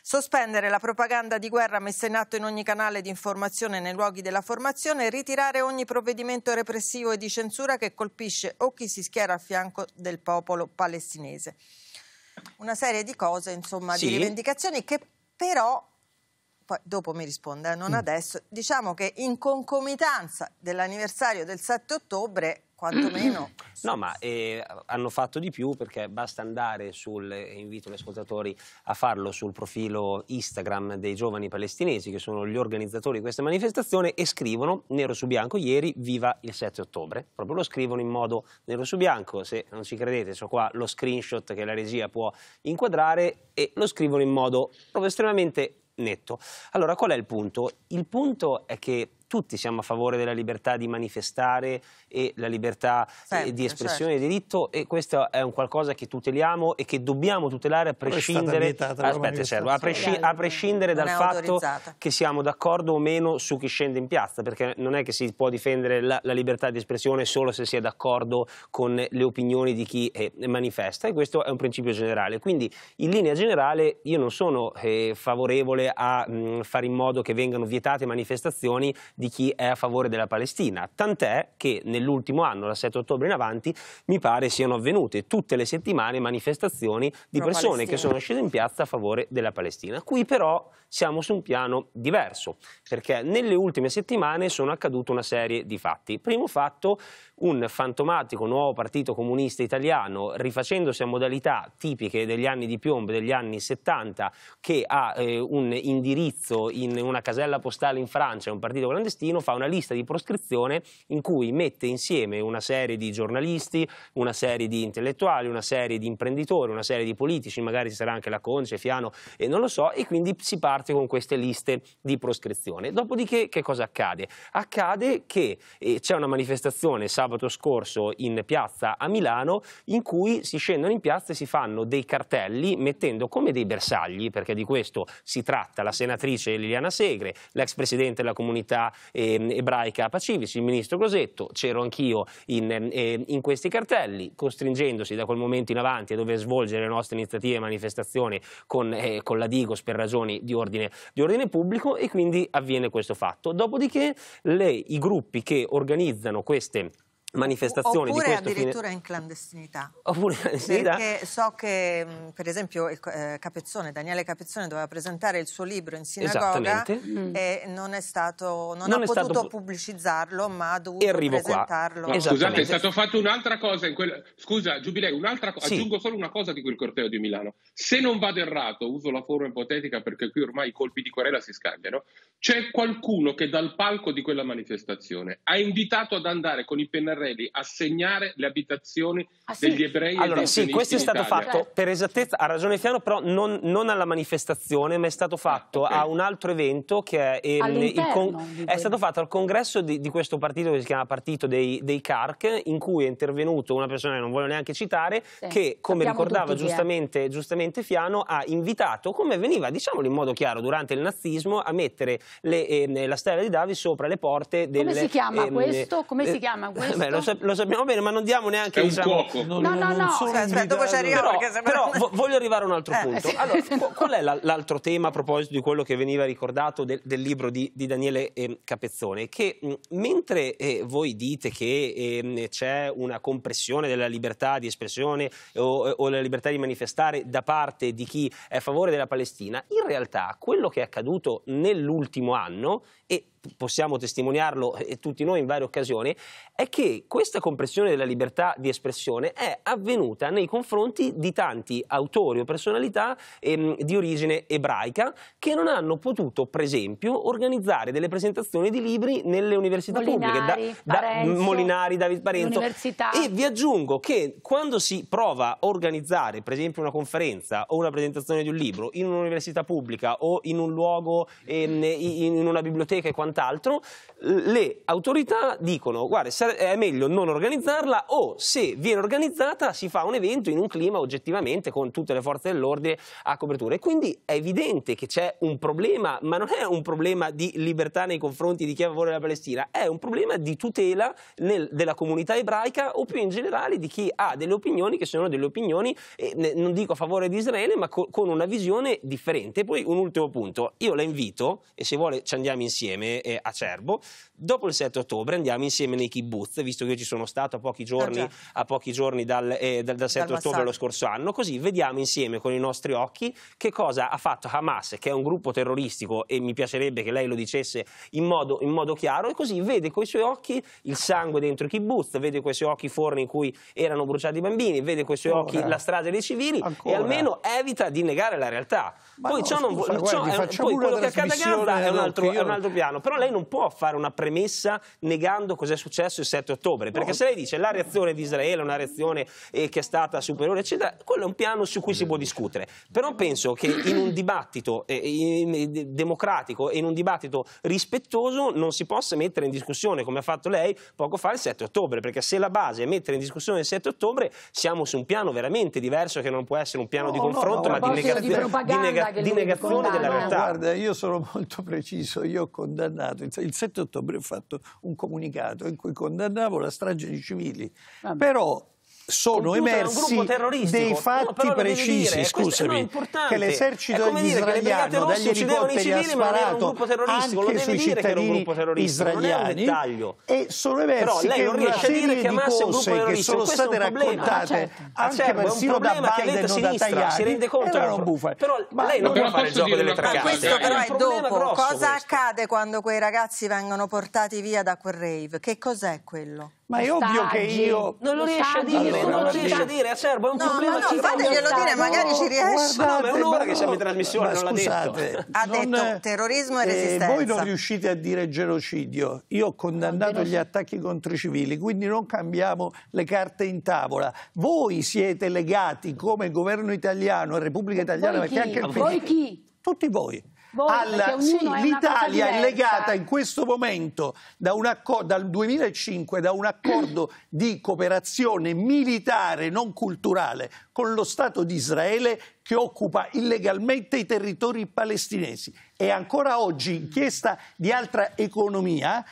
B: sospendere la propaganda di guerra messa in atto in ogni canale di informazione nei luoghi della formazione ritirare ogni provvedimento repressivo e di censura che colpisce o chi si schiera a fianco del popolo palestinese. Una serie di cose, insomma, sì. di rivendicazioni che però poi dopo mi risponde, eh, non mm. adesso, diciamo che in concomitanza dell'anniversario del 7 ottobre quantomeno.
C: No, ma eh, hanno fatto di più perché basta andare sul, eh, invito gli ascoltatori a farlo sul profilo Instagram dei giovani palestinesi che sono gli organizzatori di questa manifestazione e scrivono nero su bianco ieri viva il 7 ottobre. Proprio lo scrivono in modo nero su bianco, se non ci credete, so qua lo screenshot che la regia può inquadrare e lo scrivono in modo proprio estremamente netto. Allora, qual è il punto? Il punto è che tutti siamo a favore della libertà di manifestare e la libertà eh, Sempre, di espressione certo. di diritto e questo è un qualcosa che tuteliamo e che dobbiamo tutelare a prescindere, aspetta, servo, a presci a prescindere dal fatto che siamo d'accordo o meno su chi scende in piazza, perché non è che si può difendere la, la libertà di espressione solo se si è d'accordo con le opinioni di chi eh, manifesta e questo è un principio generale. Quindi in linea generale io non sono eh, favorevole a mh, mm, fare in modo che vengano vietate manifestazioni di chi è a favore della Palestina, tant'è che nell'ultimo anno, dal 7 ottobre in avanti, mi pare siano avvenute tutte le settimane manifestazioni di persone che sono scese in piazza a favore della Palestina. Qui però siamo su un piano diverso, perché nelle ultime settimane sono accadute una serie di fatti. Primo fatto, un fantomatico nuovo partito comunista italiano rifacendosi a modalità tipiche degli anni di piombo, degli anni 70, che ha eh, un indirizzo in una casella postale in Francia, un partito clandestino, fa una lista di proscrizione in cui mette insieme una serie di giornalisti, una serie di intellettuali, una serie di imprenditori, una serie di politici, magari ci sarà anche la Conce, Fiano, e non lo so, e quindi si parte con queste liste di proscrizione. Dopodiché che cosa accade? Accade che eh, c'è una manifestazione sabato sabato scorso in piazza a Milano in cui si scendono in piazza e si fanno dei cartelli mettendo come dei bersagli, perché di questo si tratta, la senatrice Liliana Segre, l'ex presidente della comunità eh, ebraica Pacifici, il ministro Cosetto, c'ero anch'io in, eh, in, questi cartelli, costringendosi da quel momento in avanti a dover svolgere le nostre iniziative e manifestazioni con, eh, con la Digos per ragioni di ordine, di ordine, pubblico e quindi avviene questo fatto. Dopodiché le, i gruppi che organizzano queste manifestazioni Oppure di questo addirittura fine... in
B: clandestinità.
C: Oppure in clandestinità. Perché
B: so che, per esempio, il, eh, Capezzone, Daniele Capezzone doveva presentare il suo libro in sinagoga mm. e non è stato, non, non ha potuto stato... pubblicizzarlo, ma ha dovuto presentarlo. No, scusate, è
D: stato fatto un'altra cosa. Quel... Scusa, Giubilei, un'altra cosa. Sì. Aggiungo solo una cosa di quel corteo di Milano. Se non vado errato, uso la forma ipotetica perché qui ormai i colpi di querela si scambiano. C'è qualcuno che dal palco di quella manifestazione ha invitato ad andare con i pennarelli Israeli assegnare le abitazioni ah, sì? degli ebrei allora, sì, questo è stato Italia. fatto
C: per esattezza, ha ragione Fiano, però non, non alla manifestazione, ma è stato ah, fatto okay. a un altro evento che è, ehm, con, è stato fatto al congresso di, di, questo partito che si chiama Partito dei, dei, CARC, in cui è intervenuto una persona che non voglio neanche citare, sì, che come ricordava giustamente, giustamente, Fiano, ha invitato, come veniva, diciamolo in modo chiaro, durante il nazismo, a mettere le, eh, la stella di Davi sopra le porte delle... Come si chiama ehm, questo? Come eh, si chiama questo? vabbè, lo, sap- lo, sappiamo bene, ma non diamo neanche... È un diciamo, cuoco. Non, no, no, no, cioè, Aspetta, cioè, dopo ci arriviamo. Però, sembra... però vo- voglio arrivare a un altro eh, punto. Sì. Allora, qual è la- l'altro tema a proposito di quello che veniva ricordato de- del libro di, di Daniele ehm, Capezzone? Che mh, mentre eh, voi dite che ehm, c'è una compressione della libertà di espressione o, o la libertà di manifestare da parte di chi è a favore della Palestina, in realtà quello che è accaduto nell'ultimo anno e possiamo testimoniarlo e eh, tutti noi in varie occasioni, è che questa compressione della libertà di espressione è avvenuta nei confronti di tanti autori o personalità ehm, di origine ebraica che non hanno potuto, per esempio, organizzare delle presentazioni di libri nelle università Molinari, pubbliche. Da, Parenzo, da Molinari, David Parenzo. E vi aggiungo che quando si prova a organizzare, per esempio, una conferenza o una presentazione di un libro in un'università pubblica o in un luogo, ehm, in una biblioteca, discoteche e quant'altro, le autorità dicono guarda è meglio non organizzarla o se viene organizzata si fa un evento in un clima oggettivamente con tutte le forze dell'ordine a copertura. E quindi è evidente che c'è un problema, ma non è un problema di libertà nei confronti di chi ha a favore della Palestina, è un problema di tutela nel, della comunità ebraica o più in generale di chi ha delle opinioni che sono delle opinioni, eh, non dico a favore di Israele, ma co con una visione differente. Poi un ultimo punto, io la invito, e se vuole ci andiamo insieme, insieme eh, a Cerbo. Dopo il 7 ottobre andiamo insieme nei kibbutz, visto che io ci sono stato a pochi giorni, ah, a pochi giorni dal, eh, dal, dal 7 dal ottobre dello scorso anno, così vediamo insieme con i nostri occhi che cosa ha fatto Hamas, che è un gruppo terroristico e mi piacerebbe che lei lo dicesse in modo, in modo chiaro, e così vede con i suoi occhi il sangue dentro i kibbutz, vede con i suoi occhi i forni in cui erano bruciati i bambini, vede con i suoi occhi la strage dei civili Ancora. e almeno evita di negare la realtà. Ma poi no, ciò non vuol dire poi quello che accade a Gaza è un altro, è un altro piano, però lei non può fare una premessa negando cos'è successo il 7 ottobre, perché no. se lei dice la reazione di Israele è una reazione eh, che è stata superiore, eccetera, quello è un piano su cui si può discutere. Però penso che in un dibattito eh, in, eh, democratico e in un dibattito rispettoso non si possa mettere in discussione, come ha fatto lei poco fa, il 7 ottobre, perché se la base è mettere in discussione il 7 ottobre siamo su un piano veramente diverso che non può essere un piano no, di confronto, no, ma di, negazio di, di, negazione della realtà. Guarda,
E: io sono molto preciso, io con condannato, il 7 ottobre ho fatto un comunicato in cui condannavo la strage di civili, ah, però sono emersi dei fatti precisi, dire, scusami, che l'esercito israeliano dagli elicotteri ha sparato anche sui cittadini israeliani e sono emersi che una serie di cose che sono state raccontate ah, certo. anche ah, certo, persino da Biden o da Tajani erano bufale.
C: Però
B: lei non può fare il
E: gioco delle tre questo però è dopo. Cosa
B: accade quando quei ragazzi vengono portati via da quel rave? Che cos'è quello? Ma è ovvio che io... Non lo riesce a
C: dire, non lo riesce a dire, acerbo, è un no, problema no, fateglielo dire, magari ci riesce. Guardate, ma è un'ora che siamo in trasmissione, non l'ha detto. Ha detto terrorismo e eh, resistenza. Voi non
E: riuscite a dire genocidio. Io ho condannato gli attacchi contro i civili, quindi non cambiamo le carte in tavola. Voi siete legati come governo italiano e Repubblica Italiana, perché anche il PD... Voi chi? Tutti voi
F: voi, alla... Sì, l'Italia è legata in
E: questo momento da accordo, dal 2005 da un accordo di cooperazione militare, non culturale, con lo Stato di Israele che occupa illegalmente i territori palestinesi. E ancora oggi, inchiesta di altra economia,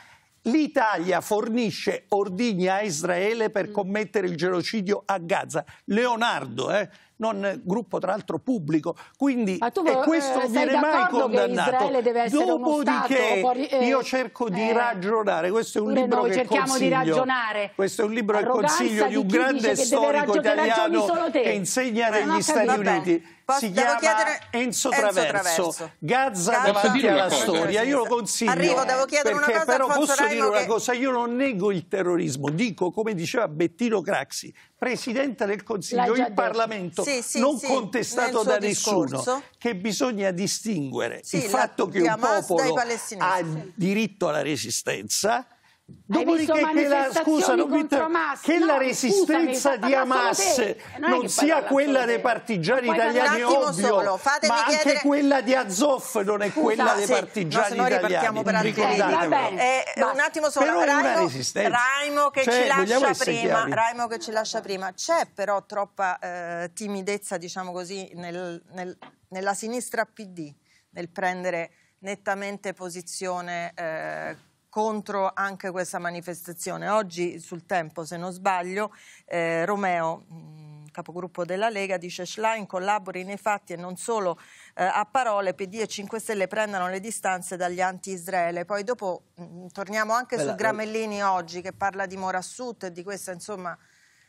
E: L'Italia fornisce ordigni a Israele per mm. commettere il genocidio a Gaza. Leonardo, eh? non gruppo tra l'altro pubblico. Quindi
G: Ma tu, e eh, questo eh, viene mai condannato. Dopodiché stato, eh, io cerco
E: di eh, ragionare, questo è un libro noi che cerchiamo di ragionare. Questo è un libro che consiglio di un grande storico italiano che insegna negli Stati Uniti. Posso, si chiama chiedere... Enzo, Traverso. Enzo Traverso. Gazza, davanti alla storia. Io lo consiglio. Arrivo, devo chiedere una cosa. Però posso Raimo dire una che... cosa: io non nego il terrorismo, dico come diceva Bettino Craxi, presidente del Consiglio in Parlamento, sì, sì, non sì, contestato da discorso. nessuno, che bisogna distinguere il fatto che un popolo ha diritto alla resistenza Dopodiché che la, scusa, Vita, che no, la resistenza scusami, di Hamas non, non sia quella dei partigiani italiani, ovvio, ma chiedere... anche quella di Azov non è scusa, quella dei sì, partigiani no, italiani. Per eh, eh, un attimo solo, Raimo, Raimo, che cioè, prima,
B: Raimo, che ci lascia prima, c'è però troppa eh, timidezza, diciamo così, nel, nel, nella sinistra PD nel prendere nettamente posizione eh, contro anche questa manifestazione. Oggi sul tempo, se non sbaglio, eh, Romeo mm, capogruppo della Lega, dice Schlein collabori nei fatti e non solo eh, a parole, PD e 5 Stelle prendano le distanze dagli anti-Israele. Poi dopo mh, mm, torniamo anche Bella, su eh, Gramellini la... oggi che parla di Morassut e di questa insomma...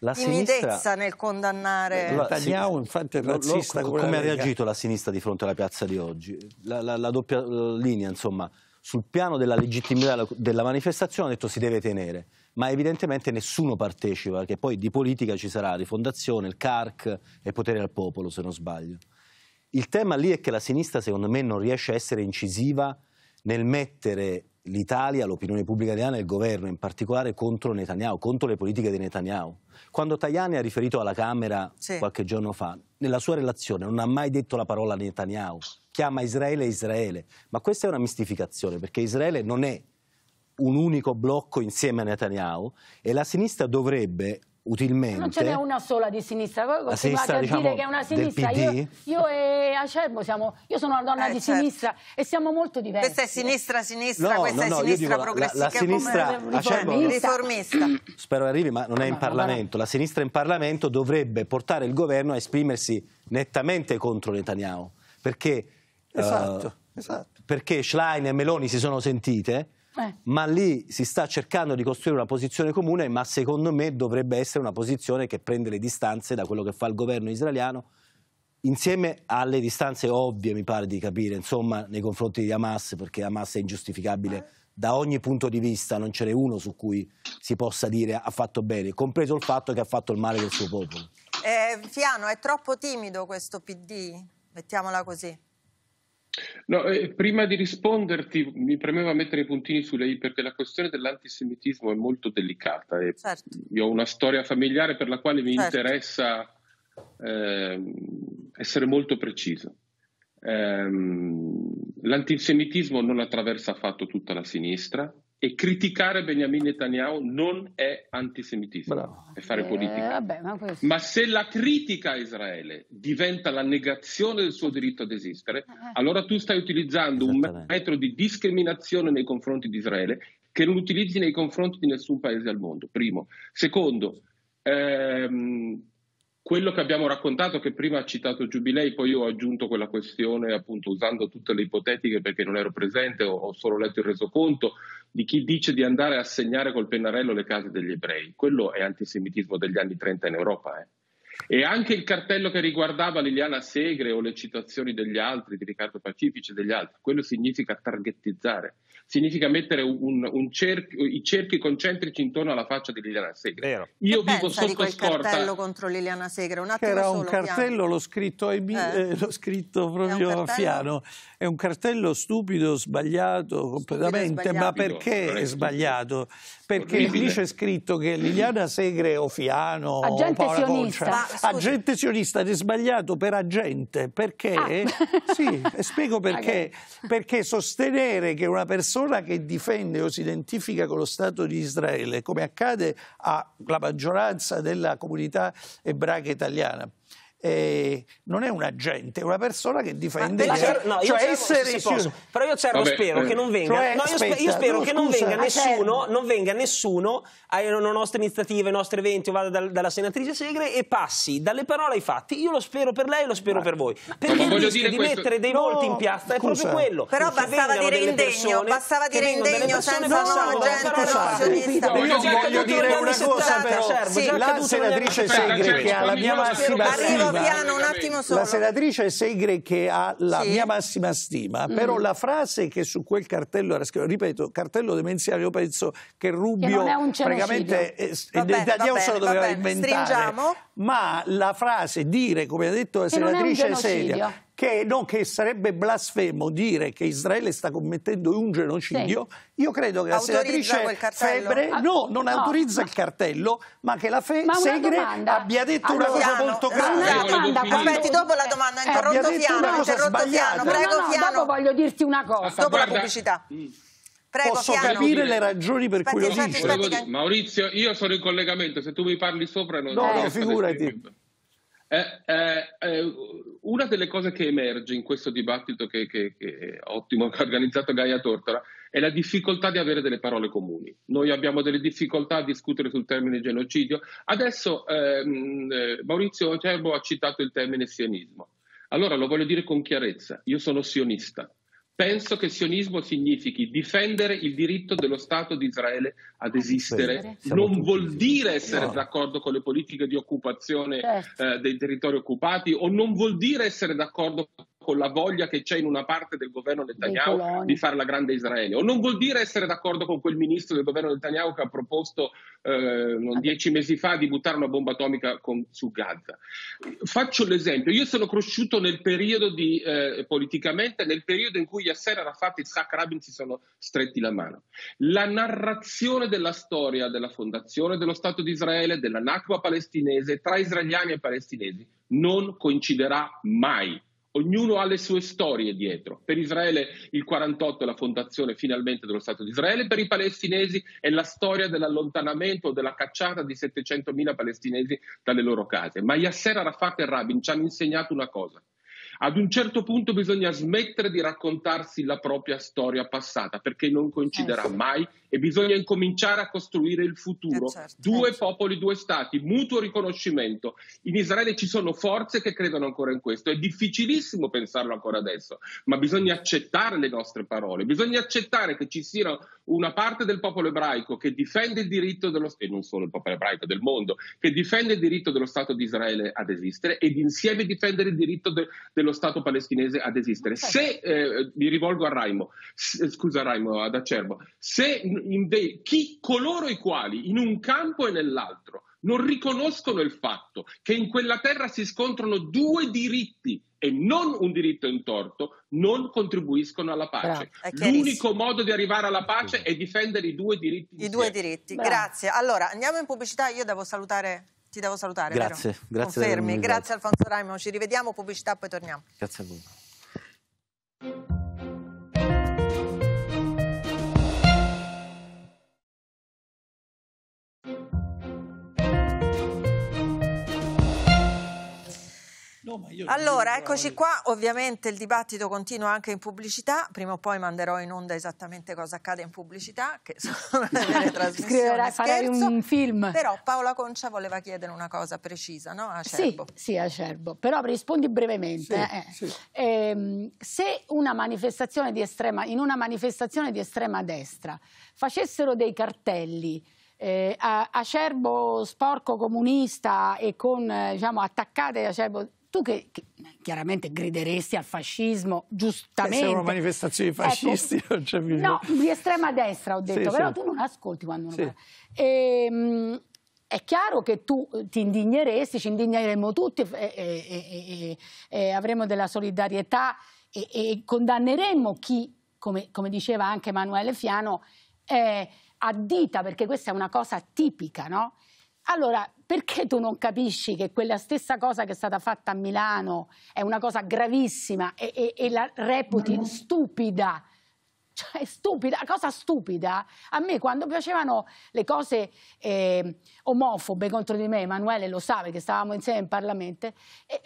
F: La timidezza sinistra...
B: nel condannare
F: Netanyahu sì, infatti è razzista lo, come ha reagito la sinistra di fronte alla piazza di oggi la, la, la doppia eh, linea insomma sul piano della legittimità della manifestazione ha detto si deve tenere, ma evidentemente nessuno partecipa, perché poi di politica ci sarà rifondazione, il CARC e potere al popolo, se non sbaglio. Il tema lì è che la sinistra, secondo me, non riesce a essere incisiva nel mettere l'Italia, l'opinione pubblica italiana e il governo in particolare contro Netanyahu, contro le politiche di Netanyahu. Quando Tajani ha riferito alla Camera sì. qualche giorno fa, nella sua relazione non ha mai detto la parola Netanyahu, chiama Israele Israele, ma questa è una mistificazione perché Israele non è un unico blocco insieme a Netanyahu e la sinistra dovrebbe utilmente. Non ce n'è
G: una sola di sinistra, voi continuate a diciamo, dire che è una sinistra. Io, io, e Acerbo siamo, io sono una donna eh, di certo. sinistra e siamo molto diversi. Questa è sinistra sinistra, no, questa no, è sinistra dico, progressista. La, la sinistra Acerbo, riformista.
F: Spero arrivi, ma non è in no, Parlamento. La sinistra in Parlamento dovrebbe portare il governo a esprimersi nettamente contro Netanyahu. Perché, esatto, uh, esatto. perché Schlein e Meloni si sono sentite eh. ma lì si sta cercando di costruire una posizione comune, ma secondo me dovrebbe essere una posizione che prende le distanze da quello che fa il governo israeliano, insieme alle distanze ovvie, mi pare di capire, insomma, nei confronti di Hamas, perché Hamas è ingiustificabile da ogni punto di vista, non ce n'è uno su cui si possa dire ha fatto bene, compreso il fatto che ha fatto il male
D: del suo popolo.
B: Eh, Fiano, è troppo timido questo PD, mettiamola così.
D: No, eh, prima di risponderti mi premeva mettere i puntini sulle i perché la questione dell'antisemitismo è molto delicata. E certo. Io ho una storia familiare per la quale mi certo. interessa eh, essere molto preciso. Eh, l'antisemitismo non attraversa affatto tutta la sinistra, e criticare Benjamin Netanyahu non è antisemitismo, Bravo. è fare eh, politica. Vabbè, ma, questo... ma, se la critica a Israele diventa la negazione del suo diritto ad esistere, eh. eh. allora tu stai utilizzando un metro di discriminazione nei confronti di Israele che non utilizzi nei confronti di nessun paese al mondo, primo. Secondo, ehm, quello che abbiamo raccontato, che prima ha citato Giubilei, poi io ho aggiunto quella questione, appunto usando tutte le ipotetiche perché non ero presente, ho, ho solo letto il resoconto, di chi dice di andare a segnare col pennarello le case degli ebrei. Quello è antisemitismo degli anni 30 in Europa. Eh. E anche il cartello che riguardava Liliana Segre o le citazioni degli altri, di Riccardo Pacifici e degli altri, quello significa targettizzare significa mettere un, un cerchio, i cerchi concentrici intorno alla faccia di Liliana Segre. Vero. Io che vivo sotto di scorta.
B: cartello contro Liliana Segre, un attimo Era solo, un cartello,
E: l'ho scritto, eh. eh, l'ho scritto
B: proprio a Fiano.
E: È un cartello stupido, sbagliato completamente, stupido, ma perché è sbagliato? Perché lì c'è scritto che Liliana Segre o Fiano agente o Paola Concia, agente sionista ed è sbagliato per agente, perché ah. sì, spiego perché, okay. perché sostenere che una persona persona che difende o si identifica con lo Stato di Israele, come accade alla maggioranza della comunità ebraica italiana, eh, non è un agente, è una persona che difende ah, cer- no, cioè cervo, essere se posso,
C: però io cervo Vabbè, spero eh. che non venga, cioè, no, io, aspetta, io, spero no, che non venga, nessuno, non venga nessuno, alle nostre iniziative, ai nostri eventi, o vada dal, dalla senatrice Segre e passi dalle parole ai fatti. Io lo spero per lei, lo spero Vabbè. per voi. Perché il rischio di questo... mettere dei volti in piazza scusa. è proprio quello. Però bastava dire indegno, bastava dire indegno senza no, gente no, Io voglio dire una cosa però, la senatrice
B: Segre che ha la mia massima Piano, un attimo solo. La
E: senatrice Segre che ha la sì. mia massima stima, mm. però mm. la frase che su quel cartello era scritta, ripeto, cartello demenziale, io penso che Rubio che praticamente eh, italiano eh, se lo doveva inventare. Stringiamo. Ma la frase dire, come ha detto la che senatrice Segre, che, no, che, sarebbe blasfemo dire che Israele sta commettendo un genocidio, sì. io credo che autorizza la senatrice Febre ah, no, non no. autorizza il cartello, ma che la Fe- Segre domanda. abbia detto allora, una cosa Fiano, molto grave. Aspetti, dopo
G: la domanda, eh, interrotto Fiano, interrotto Fiano, prego no, no, Fiano. Dopo voglio dirti una cosa. Dopo Guarda. la pubblicità. Mm. Prego, Posso Fiano. capire le ragioni per aspetti, cui lo dice.
D: Maurizio, io sono in collegamento, se tu mi parli sopra non... No, no, figurati. Eh, eh, eh, una delle cose che emerge in questo dibattito che, che, che ottimo che ha organizzato Gaia Tortora è la difficoltà di avere delle parole comuni. Noi abbiamo delle difficoltà a discutere sul termine genocidio. Adesso ehm, eh, Maurizio Cerbo ha citato il termine sionismo. Allora lo voglio dire con chiarezza, io sono sionista. Penso che sionismo significhi difendere il diritto dello Stato di Israele ad esistere. non vuol dire essere no. d'accordo con le politiche di occupazione certo. eh, dei territori occupati o non vuol dire essere d'accordo con la voglia che c'è in una parte del governo Netanyahu di fare la grande Israele. O non vuol dire essere d'accordo con quel ministro del governo Netanyahu che ha proposto eh, dieci mesi fa di buttare una bomba atomica con, su Gaza. Faccio l'esempio. Io sono cresciuto nel periodo di, eh, politicamente, nel periodo in cui Yasser Arafat e Isaac Rabin si sono stretti la mano. La narrazione della storia della fondazione dello Stato di Israele, della Nakba palestinese, tra israeliani e palestinesi, non coinciderà mai. Ognuno ha le sue storie dietro. Per Israele il 48 è la fondazione finalmente dello Stato di Israele, per i palestinesi è la storia dell'allontanamento, della cacciata di 700.000 palestinesi dalle loro case. Ma Yasser Arafat e Rabin ci hanno insegnato una cosa, ad un certo punto bisogna smettere di raccontarsi la propria storia passata perché non coinciderà eh, certo. sì. mai e bisogna incominciare a costruire il futuro. Eh, certo, due eh, popoli, due stati, mutuo riconoscimento. In Israele ci sono forze che credono ancora in questo. È difficilissimo pensarlo ancora adesso, ma bisogna accettare le nostre parole, bisogna accettare che ci sia una parte del popolo ebraico che difende il diritto dello e non solo il popolo ebraico del mondo, che difende il diritto dello Stato di Israele ad esistere ed insieme difendere il diritto de, dello dello Stato palestinese ad esistere. Se, eh, mi rivolgo a Raimo, s- eh, scusa Raimo, ad Acerbo, se de- chi, coloro i quali in un campo e nell'altro non riconoscono il fatto che in quella terra si scontrano due diritti e non un diritto in torto, non contribuiscono alla pace. L'unico modo di arrivare alla pace è difendere
A: i due diritti.
B: I insieme. due diritti, Bravo. grazie. Allora, andiamo in pubblicità, io devo salutare ti devo salutare. Grazie, vero? grazie. Confermi, grazie Alfonso Raimo, ci rivediamo, pubblicità, poi torniamo. Grazie a voi.
G: No, allora, eccoci
B: qua, ovviamente il dibattito continua anche in pubblicità, prima o poi manderò in onda esattamente cosa accade in pubblicità, che sono
G: le mie trasmissioni, farai un film. Però
B: Paola Concia voleva chiedere una cosa precisa, no? A Cerbo.
G: Sì, sì, a Cerbo, però rispondi brevemente. Sì, eh. sì. Eh, se una manifestazione di estrema, in una manifestazione di estrema destra facessero dei cartelli eh, acerbo sporco comunista e con eh, diciamo, attaccate acerbo tu che, che, chiaramente grideresti al fascismo, giustamente. Eh, sono manifestazioni
E: ecco, fascisti, ecco, non c'è più. No,
G: di estrema destra ho detto, sì, però sì. tu non ascolti quando sì. uno parla. Ehm, è chiaro che tu eh, ti indigneresti, ci indigneremo tutti e, e, e, e avremo della solidarietà e, condanneremo chi, come, come, diceva anche Emanuele Fiano, eh, addita, perché questa è una cosa tipica, no? Allora, perché tu non capisci che quella stessa cosa che è stata fatta a Milano è una cosa gravissima e, e, e la reputi stupida? Cioè, stupida, cosa stupida? A me quando piacevano le cose eh, omofobe contro di me, Emanuele lo sa perché stavamo insieme in Parlamento,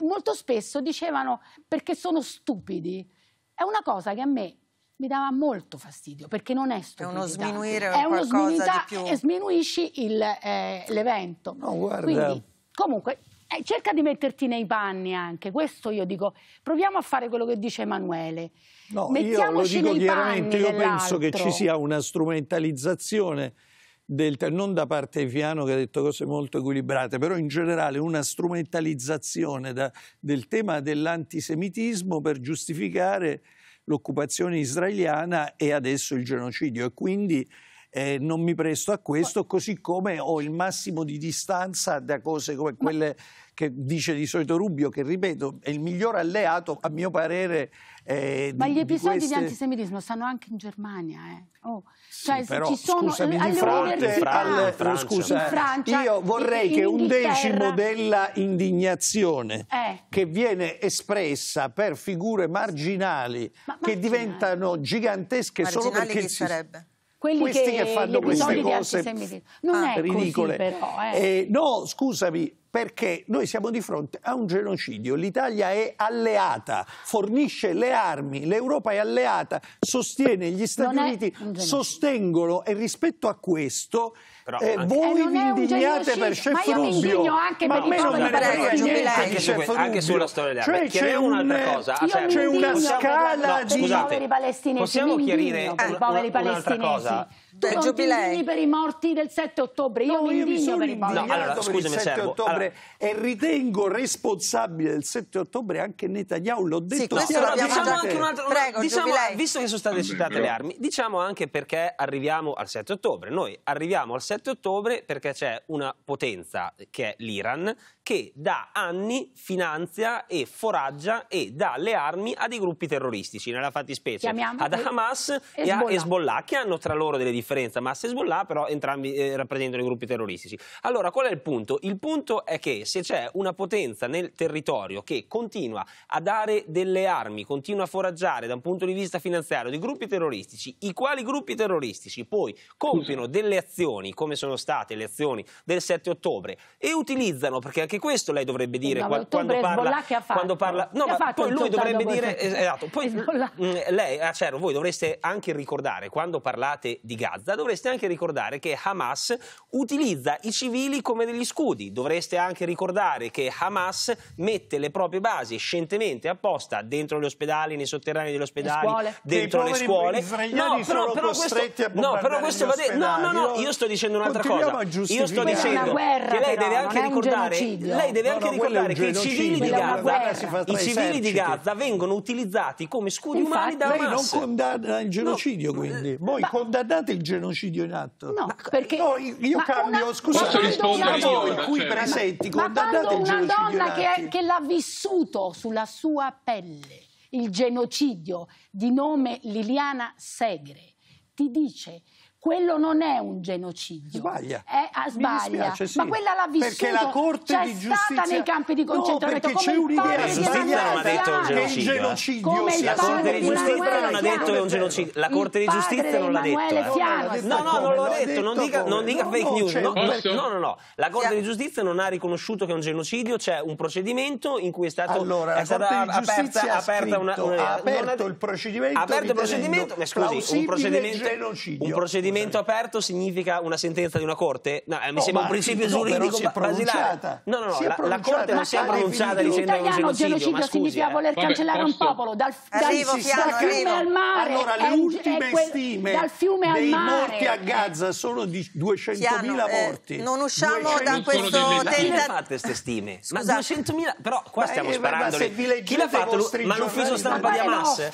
G: molto spesso dicevano perché sono stupidi. È una cosa che a me mi dava molto fastidio perché non è stupidità. È uno sminuire è uno sminuità, di più. E sminuisci il, eh, l'evento. No, guarda. Quindi, comunque, eh, cerca di metterti nei panni anche, questo io dico, proviamo a fare quello che dice Emanuele. No, Mettiamoci io lo dico chiaramente, io penso che ci sia
E: una strumentalizzazione del, non da parte di Fiano che ha detto cose molto equilibrate, però in generale una strumentalizzazione da, del tema dell'antisemitismo per giustificare l'occupazione israeliana e adesso il genocidio e quindi eh, non mi presto a questo, così come ho il massimo di distanza da cose come quelle che dice di solito Rubio, che ripeto è il miglior alleato a mio parere. Eh, Ma di, gli episodi di, queste... di,
G: antisemitismo stanno anche in Germania. Eh. Oh. Sì, cioè, però, ci sono scusami, alle fronte, alle, Francia. Scusa, in Francia, io vorrei in, in che un decimo
E: della indignazione eh. che viene espressa per figure marginali, Ma, marginali. che diventano gigantesche marginali solo perché... Chi si... sarebbe?
G: quelli questi che, che
E: fanno queste cose non ah, è ridicole. Così, però, eh. Eh, no, scusami, perché noi siamo di fronte a un genocidio. L'Italia è alleata, fornisce le armi, l'Europa è alleata, sostiene gli Stati non Uniti, sostengono e rispetto a questo però eh, voi eh, vi indignate per Chef Rubio. Ma io mi indigno anche ma per me non me ne frega niente anche, su, anche sulla storia della cioè, c'è un'altra cosa. Ah, cioè, c'è una
C: scala no, di poveri Possiamo chiarire un'altra cosa?
G: tu non ti indigni per i morti del 7 ottobre. Io no, mi indigno io mi per i morti. No,
C: allora, per il 7 servo. ottobre
E: allora. e ritengo responsabile del 7 ottobre anche Netanyahu, l'ho detto. Sì, allora, diciamo fatto. anche un altro, Prego, diciamo, visto che sono state citate le armi,
C: diciamo anche perché arriviamo al 7 ottobre. Noi arriviamo al 7 ottobre perché c'è una potenza che è l'Iran che da anni finanzia e foraggia e dà le armi a dei gruppi terroristici, nella fattispecie Chiamiamo ad Hamas e a Hezbollah, che hanno tra loro delle differenze. Hamas e Hezbollah, però entrambi eh, rappresentano i gruppi terroristici. Allora, qual è il punto? Il punto è che se c'è una potenza nel territorio che continua a dare delle armi, continua a foraggiare da un punto di vista finanziario di gruppi terroristici, i quali gruppi terroristici poi compiono delle azioni, come sono state le azioni del 7 ottobre, e utilizzano, perché anche questo lei dovrebbe dire no, quando, quando parla, quando parla. No, che ma poi lui dovrebbe dire. Esatto, poi Hezbollah. Mm, lei, Acero, ah, voi dovreste anche ricordare, quando parlate di Gaza, dovreste anche ricordare che Hamas utilizza i civili come degli scudi. Dovreste anche ricordare che Hamas mette le proprie basi scientemente apposta dentro gli ospedali, nei sotterranei degli ospedali, dentro le scuole. No, però, però questo, no, però questo va detto. No, no, no, io sto dicendo un'altra cosa. Io sto dicendo guerra, che lei però, deve anche ricordare lei deve no, anche no, ricordare che i civili di Gaza, i civili di Gaza vengono utilizzati
E: come scudi Infatti, umani da Hamas. Lei non condanna il genocidio, no, quindi. Eh, voi condannate il genocidio in
G: atto. No, perché... No, io ma cambio, una... scusate. Rispondere io, voi qui certo. presenti, ma, condannate il genocidio Ma una donna che, che l'ha vissuto sulla sua pelle, il genocidio di nome Liliana Segre, ti dice quello non è un genocidio. Sbaglia. È, ah, sbaglia. Dispiace, sì. Ma quella l'ha vissuta. Perché la Corte di Giustizia... stata nei campi di concentramento. No, perché c'è un'idea sbagliata che il genocidio sia solo un genocidio. non ha detto che è un
C: genocidio. La Corte di Giustizia non l'ha detto. Eh. No, no, non l'ho detto. Non dica, non dica fake news. No, no, no, no. La Corte di Giustizia non ha riconosciuto che è un genocidio. C'è un procedimento in cui è stato allora, è stata aperta, aperta una, una, ha aperto
E: il procedimento. Ha aperto il procedimento. Scusi, un procedimento.
C: un procedimento procedimento aperto significa una sentenza di una corte? No, eh, mi no, sembra un principio no, giuridico basilare. No, no, no, la, la, corte non si è pronunciata dicendo un genocidio, genocidio ma scusi, significa eh. voler cancellare posso... un
G: popolo dal, dal, arrivo, dal piano, fiume al mare. Allora, le ultime quel, stime dal fiume al dei mare. morti a
E: Gaza sono di 200.000 eh, morti. Eh, non usciamo da questo Ma Chi le ha fatte queste stime?
C: Ma 200.000, però qua stiamo eh, sparando. Chi l'ha fatto? Ma l'ufficio stampa di Hamas?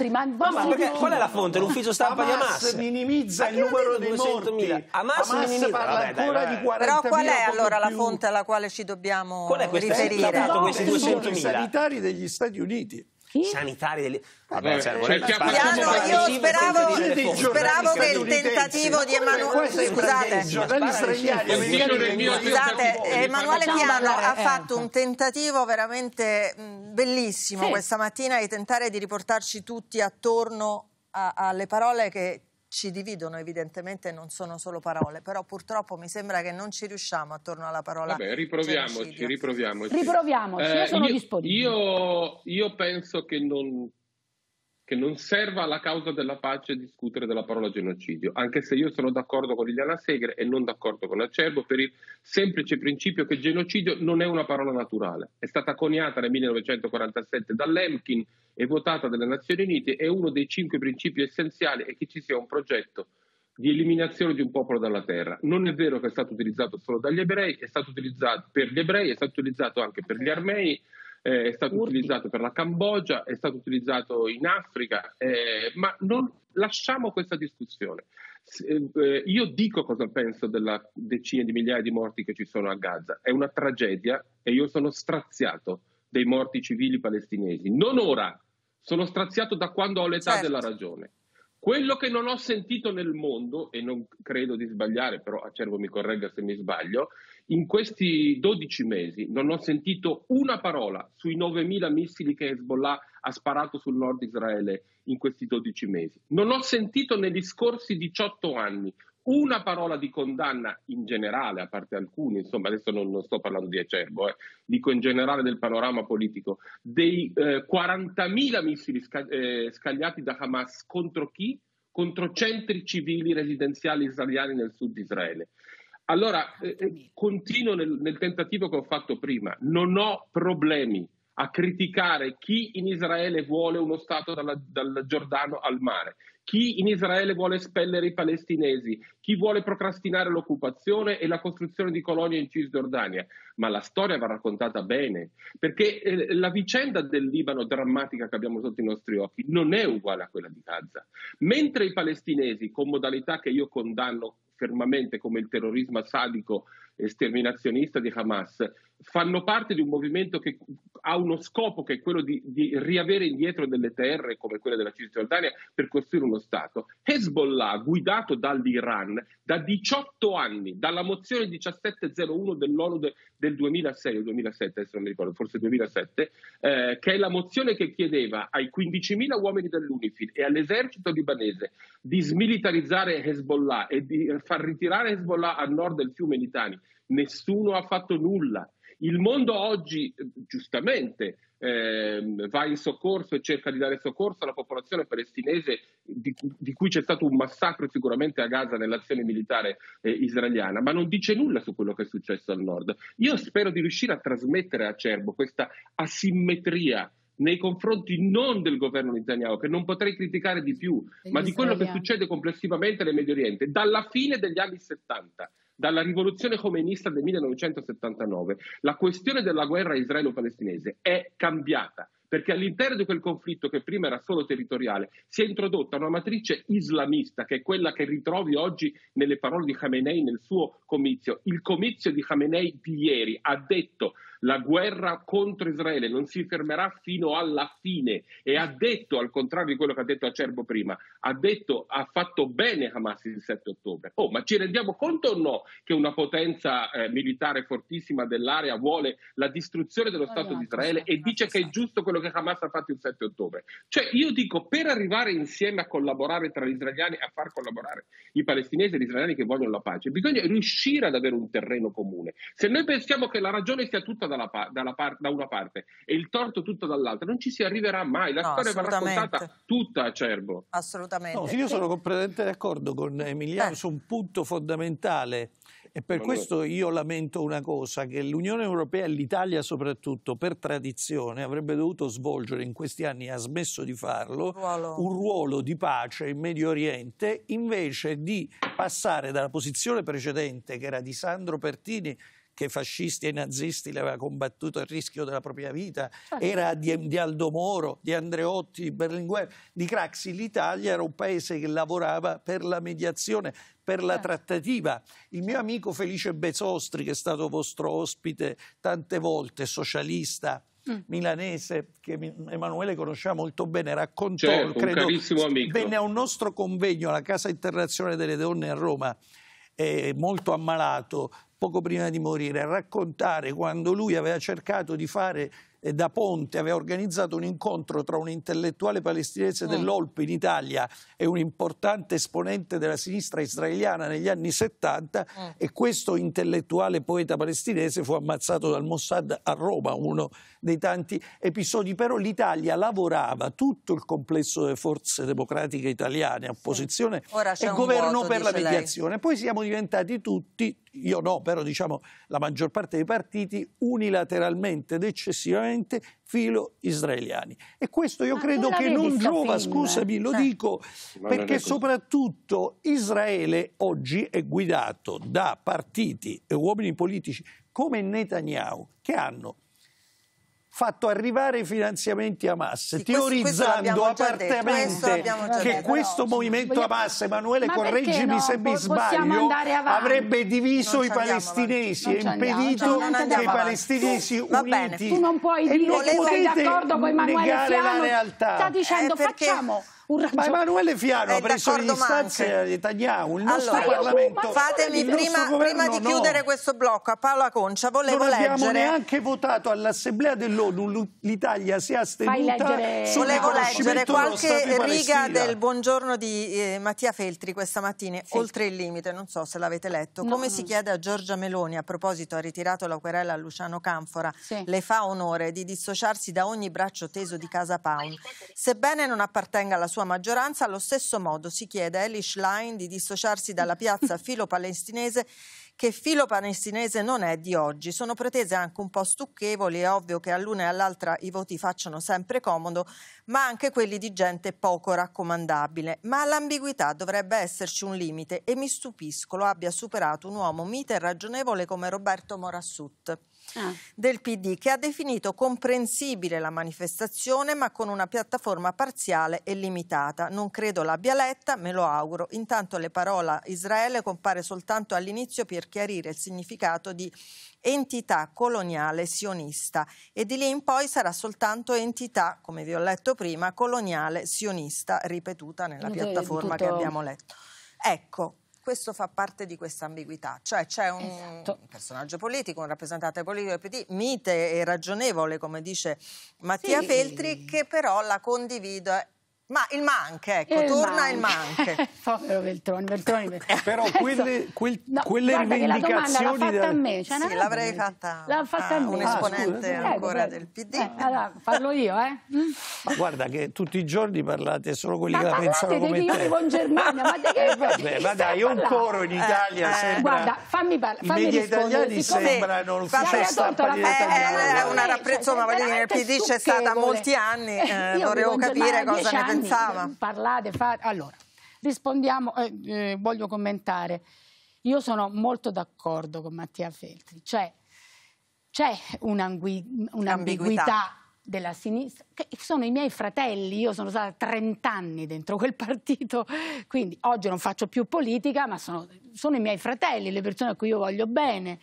E: qual è la fonte? L'ufficio stampa di Hamas
C: minimizza il numero di 200.000. Hamas, Hamas parla Vabbè, ancora dai, di 40.000. Però qual è
B: allora la fonte alla quale ci dobbiamo qual è questa?
C: riferire? No, esatto, questi sanitari
B: degli Stati Uniti. Chi? sanitari delle...
E: Vabbè,
H: cioè, cerchiamo
E: io speravo, speravo che il tentativo di Emanuele scusate scusate Emanuele Piano
B: ha fatto un tentativo veramente mm, bellissimo questa mattina di tentare di riportarci tutti attorno alle parole che ci dividono evidentemente non sono solo parole, però purtroppo mi sembra che non ci riusciamo attorno alla parola. Vabbè, riproviamoci, genocidio.
D: riproviamoci. Riproviamoci, eh, io sono io, disponibile. Io, io penso che non, che non, serva alla causa della pace discutere della parola genocidio, anche se io sono d'accordo con Liliana Segre e non d'accordo con Acerbo per il semplice principio che genocidio non è una parola naturale, è stata coniata nel 1947 da Lemkin e votata dalle Nazioni Unite è uno dei cinque principi essenziali è che ci sia un progetto di eliminazione di un popolo dalla terra. Non è vero che è stato utilizzato solo dagli ebrei, è stato utilizzato per gli ebrei, è stato utilizzato anche per gli armei, eh, è stato Urti. utilizzato per la Cambogia, è stato utilizzato in Africa, eh, ma non lasciamo questa discussione. Eh, eh, io dico cosa penso delle decine di migliaia di morti che ci sono a Gaza, è una tragedia e io sono straziato dei morti civili palestinesi, non ora, sono straziato da quando ho l'età certo. della ragione. Quello che non ho sentito nel mondo, e non credo di sbagliare, però Acervo mi corregga se mi sbaglio, in questi 12 mesi non ho sentito una parola sui 9.000 missili che Hezbollah ha sparato sul nord Israele in questi 12 mesi. Non ho sentito negli scorsi 18 anni una parola di condanna in generale, a parte alcuni, insomma adesso non, non sto parlando di Acerbo, eh, dico in generale del panorama politico, dei eh, 40.000 missili sca- eh, scagliati da Hamas contro chi? Contro centri civili residenziali israeliani nel sud di Israele. Allora, eh, eh, continuo nel, nel tentativo che ho fatto prima, non ho problemi a criticare chi in Israele vuole uno Stato dalla, dal Giordano al mare chi in Israele vuole espellere i palestinesi, chi vuole procrastinare l'occupazione e la costruzione di colonie in Cisgiordania. Ma la storia va raccontata bene, perché eh, la vicenda del Libano drammatica che abbiamo sotto i nostri occhi non è uguale a quella di Gaza. Mentre i palestinesi, con modalità che io condanno fermamente come il terrorismo sadico e sterminazionista di Hamas, fanno parte di un movimento che ha uno scopo che è quello di, di riavere indietro delle terre come quelle della Cisgiordania per costruire uno Stato. Hezbollah, guidato dall'Iran da 18 anni, dalla mozione 1701 dell'ONU de, del 2006 o 2007, se non mi ricordo, forse 2007, eh, che è la mozione che chiedeva ai 15.000 uomini dell'UNIFIL e all'esercito libanese di smilitarizzare Hezbollah e di far ritirare Hezbollah a nord del fiume Litani. Nessuno ha fatto nulla. Il mondo oggi, giustamente, eh, va in soccorso e cerca di dare soccorso alla popolazione palestinese di, di cui c'è stato un massacro sicuramente a Gaza nell'azione militare eh, israeliana, ma non dice nulla su quello che è successo al nord. Io spero di riuscire a trasmettere a Cerbo questa asimmetria nei confronti non del governo Netanyahu, che non potrei criticare di più, ma di quello che succede complessivamente nel Medio Oriente, dalla fine degli anni 70 dalla rivoluzione comunista del 1979. La questione della guerra israelo-palestinese è cambiata perché all'interno di quel conflitto che prima era solo territoriale si è introdotta una matrice islamista che è quella che ritrovi oggi nelle parole di Khamenei nel suo comizio. Il comizio di Khamenei di ieri ha detto la guerra contro Israele non si fermerà fino alla fine e ha detto, al contrario di quello che ha detto Acerbo prima, ha detto ha fatto bene Hamas il 7 ottobre. Oh, ma ci rendiamo conto o no che una potenza eh, militare fortissima dell'area vuole la distruzione dello Stato di Israele e dice che è giusto quello che Hamas ha fatto il 7 ottobre? Cioè io dico, per arrivare insieme a collaborare tra gli israeliani, a far collaborare i palestinesi e gli israeliani che vogliono la pace, bisogna riuscire ad avere un terreno comune. Se noi pensiamo che la ragione sia tutta dalla, dalla, da una parte e il torto tutto dall'altra, non ci si arriverà mai. La no, storia va raccontata tutta a Cerbo.
B: Assolutamente. No, io sono
E: completamente d'accordo con Emiliano eh. su un punto fondamentale. E per questo io lamento una cosa, che l'Unione Europea e l'Italia soprattutto per tradizione avrebbe dovuto svolgere in questi anni, ha smesso di farlo, ruolo. un ruolo di pace in Medio Oriente invece di passare dalla posizione precedente che era di Sandro Pertini che fascisti e nazisti le aveva combattuto a rischio della propria vita, certo. era di, di, Aldo Moro, di Andreotti, di Berlinguer, di Craxi. L'Italia era un paese che lavorava per la mediazione, per la certo. trattativa. Il mio amico Felice Bezostri, che è stato vostro ospite tante volte, socialista, mm. milanese che Emanuele conosceva molto bene, raccontò, certo, credo, venne a un nostro convegno alla Casa Internazionale delle Donne a Roma eh, molto ammalato, poco prima di morire, a raccontare quando lui aveva cercato di fare eh, da Ponte aveva organizzato un incontro tra un intellettuale palestinese mm. dell'Olp in Italia e un importante esponente della sinistra israeliana negli anni 70 mm. e questo intellettuale poeta palestinese fu ammazzato dal Mossad a Roma, uno dei tanti episodi. Però l'Italia lavorava tutto il complesso delle forze democratiche italiane, opposizione sì. e governo vuoto, per la mediazione. Lei. Poi siamo diventati tutti io no, però diciamo la maggior parte dei partiti unilateralmente ed eccessivamente filo israeliani. E questo io Ma credo che non giova, film, scusami, lo eh. dico, Ma perché soprattutto Israele oggi è guidato da partiti e uomini politici come Netanyahu che hanno fatto arrivare i finanziamenti a masse, sì, teorizzando apertamente che detto, questo però, movimento voglio... a masse, Emanuele, correggimi no? se mi sbaglio, avrebbe diviso i palestinesi e impedito che i palestinesi tu, uniti... Tu non puoi dire che sei d'accordo con Emanuele Fiano, sta dicendo eh, facciamo
G: un raggio... Ma Emanuele
E: Fiano eh, ha preso le istanze italiane, il nostro allora, Parlamento... Fatemi prima, prima, di chiudere
B: no. questo blocco, a Paola Concia volevo non leggere... Non abbiamo neanche
E: votato all'Assemblea dell'ONU, l'Italia si è astenuta leggere... Volevo leggere qualche riga del
B: buongiorno di eh, Mattia Feltri questa mattina, sì. oltre il limite, non so se l'avete letto, no. come si chiede a Giorgia Meloni, a proposito ha ritirato la querela a Luciano Canfora, sì. le fa onore di dissociarsi da ogni braccio teso di Casa Pound, sebbene non appartenga alla sua sua maggioranza, allo stesso modo si chiede a Eli Schlein di dissociarsi dalla piazza filo-palestinese che filo palestinese non è di oggi. Sono pretese anche un po' stucchevoli, è ovvio che all'una e all'altra i voti facciano sempre comodo, ma anche quelli di gente poco raccomandabile. Ma all'ambiguità dovrebbe esserci un limite e mi stupisco lo abbia superato un uomo mite e ragionevole come Roberto Morassut. Ah. del PD che ha definito comprensibile la manifestazione ma con una piattaforma parziale e limitata. Non credo l'abbia letta, me lo auguro. Intanto le parole Israele compare soltanto all'inizio per chiarire il significato di entità coloniale sionista e di lì in poi sarà soltanto entità, come vi ho letto prima, coloniale sionista ripetuta nella eh, piattaforma tutto... che abbiamo letto. Ecco, questo fa parte di questa ambiguità, cioè c'è un esatto. personaggio politico, un rappresentante politico del PD, mite e ragionevole, come dice Mattia sì. Feltri, che però la condivide ma il
G: manche, ecco, il torna manche. il manche. Povero Veltroni, Veltroni, Però quelle, quel, no, quelle rivendicazioni... Cioè, l'ha fatta a me. Cioè sì, l'avrei fatta, l'ha fatta ah, a me. un ah, esponente ah, ancora ecco, del PD. Eh, allora, fallo io, eh.
E: Ma guarda che tutti i giorni parlate solo
C: quelli ma che la pensano come te. Ma con
G: Germania, ma di che... Eh, vabbè, ma dai, un coro in Italia eh, sembra... Guarda, fammi, parlare, fammi I media italiani sembrano... Sì, è una
B: rapprezzata, ma nel PD c'è stata molti anni, eh, vorrei capire cosa ne pensate pensava.
G: Parlate, fate. Allora, rispondiamo, eh, eh, voglio commentare. Io sono molto d'accordo con Mattia Feltri, cioè c'è un'ambiguità della sinistra, che sono i miei fratelli, io sono stata 30 anni dentro quel partito, quindi oggi non faccio più politica, ma sono, sono i miei fratelli, le persone a cui io voglio bene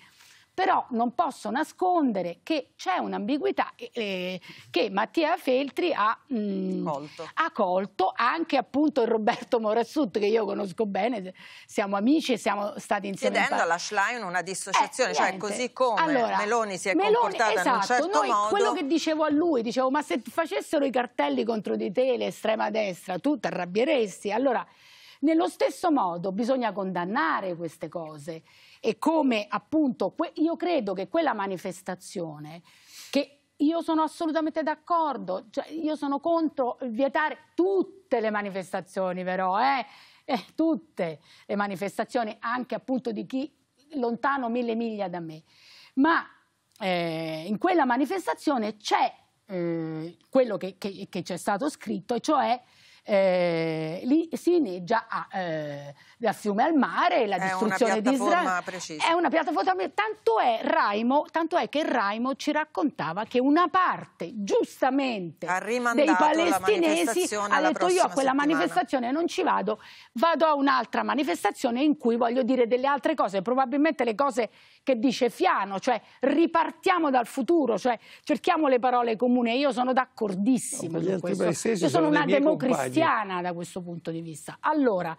G: però non posso nascondere che c'è un'ambiguità eh, che Mattia Feltri ha, mh, colto. ha, colto. anche appunto il Roberto Morassut che io conosco bene, siamo amici e siamo stati insieme. Chiedendo in
B: alla Schlein una dissociazione, eh, cioè così come allora, Meloni si è Meloni, comportata esatto, in un esatto, certo noi, modo. Quello che
G: dicevo a lui, dicevo ma se facessero i cartelli contro di te l'estrema destra tu ti arrabbieresti, allora... Nello stesso modo bisogna condannare queste cose e come appunto io credo che quella manifestazione che io sono assolutamente d'accordo, cioè io sono contro vietare tutte le manifestazioni però, eh? Eh, tutte le manifestazioni anche appunto di chi lontano mille miglia da me, ma eh, in quella manifestazione c'è eh, quello che c'è stato scritto, e cioè eh, lì si inneggia a, eh, da fiume al mare, la distruzione di Israele. È una piattaforma tanto è, Raimo, tanto è che Raimo ci raccontava che una parte, giustamente, dei palestinesi ha detto io a quella settimana. manifestazione non ci vado, vado a un'altra manifestazione in cui voglio dire delle altre cose, probabilmente le cose che dice fiano, cioè ripartiamo dal futuro, cioè cerchiamo le parole comuni. Io sono d'accordissimo no, Io sono, sono una democristiana compagni. da questo punto di vista. Allora,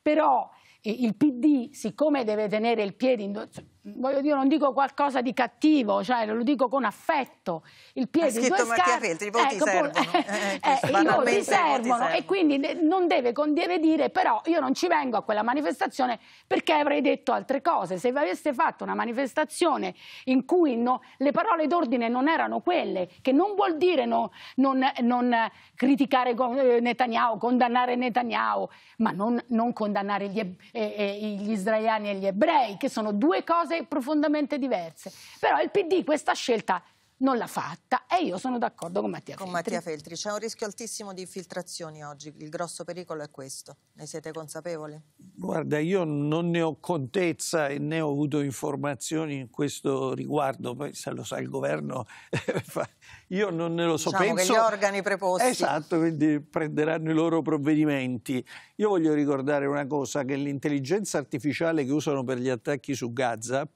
G: però eh, il PD, siccome deve tenere il piede in voglio dire, non dico qualcosa di cattivo, cioè lo dico con affetto. Il piede, ha scritto Mattia Feltri, i voti ecco, servono. Eh, eh, eh, I voti servono e quindi non deve dire, però io non ci vengo a quella manifestazione perché avrei detto altre cose. Se aveste fatto una manifestazione in cui no, le parole d'ordine non erano quelle, che non vuol dire no, non, non, criticare eh, Netanyahu, condannare Netanyahu, ma non, non condannare gli, gli israeliani e gli ebrei, che sono due cose cose profondamente diverse. Però il PD questa scelta non l'ha fatta e io sono d'accordo con Mattia con Feltri. Mattia
B: Feltri. C'è un rischio altissimo di infiltrazioni oggi, il grosso pericolo è questo, ne siete consapevoli?
E: Guarda, io non ne ho contezza e ne ho avuto informazioni in questo riguardo, poi se lo sa il governo, io non ne lo so. Diciamo Penso... che gli organi preposti. Esatto, quindi prenderanno i loro provvedimenti. Io voglio ricordare una cosa, che l'intelligenza artificiale che usano per gli attacchi su Gaza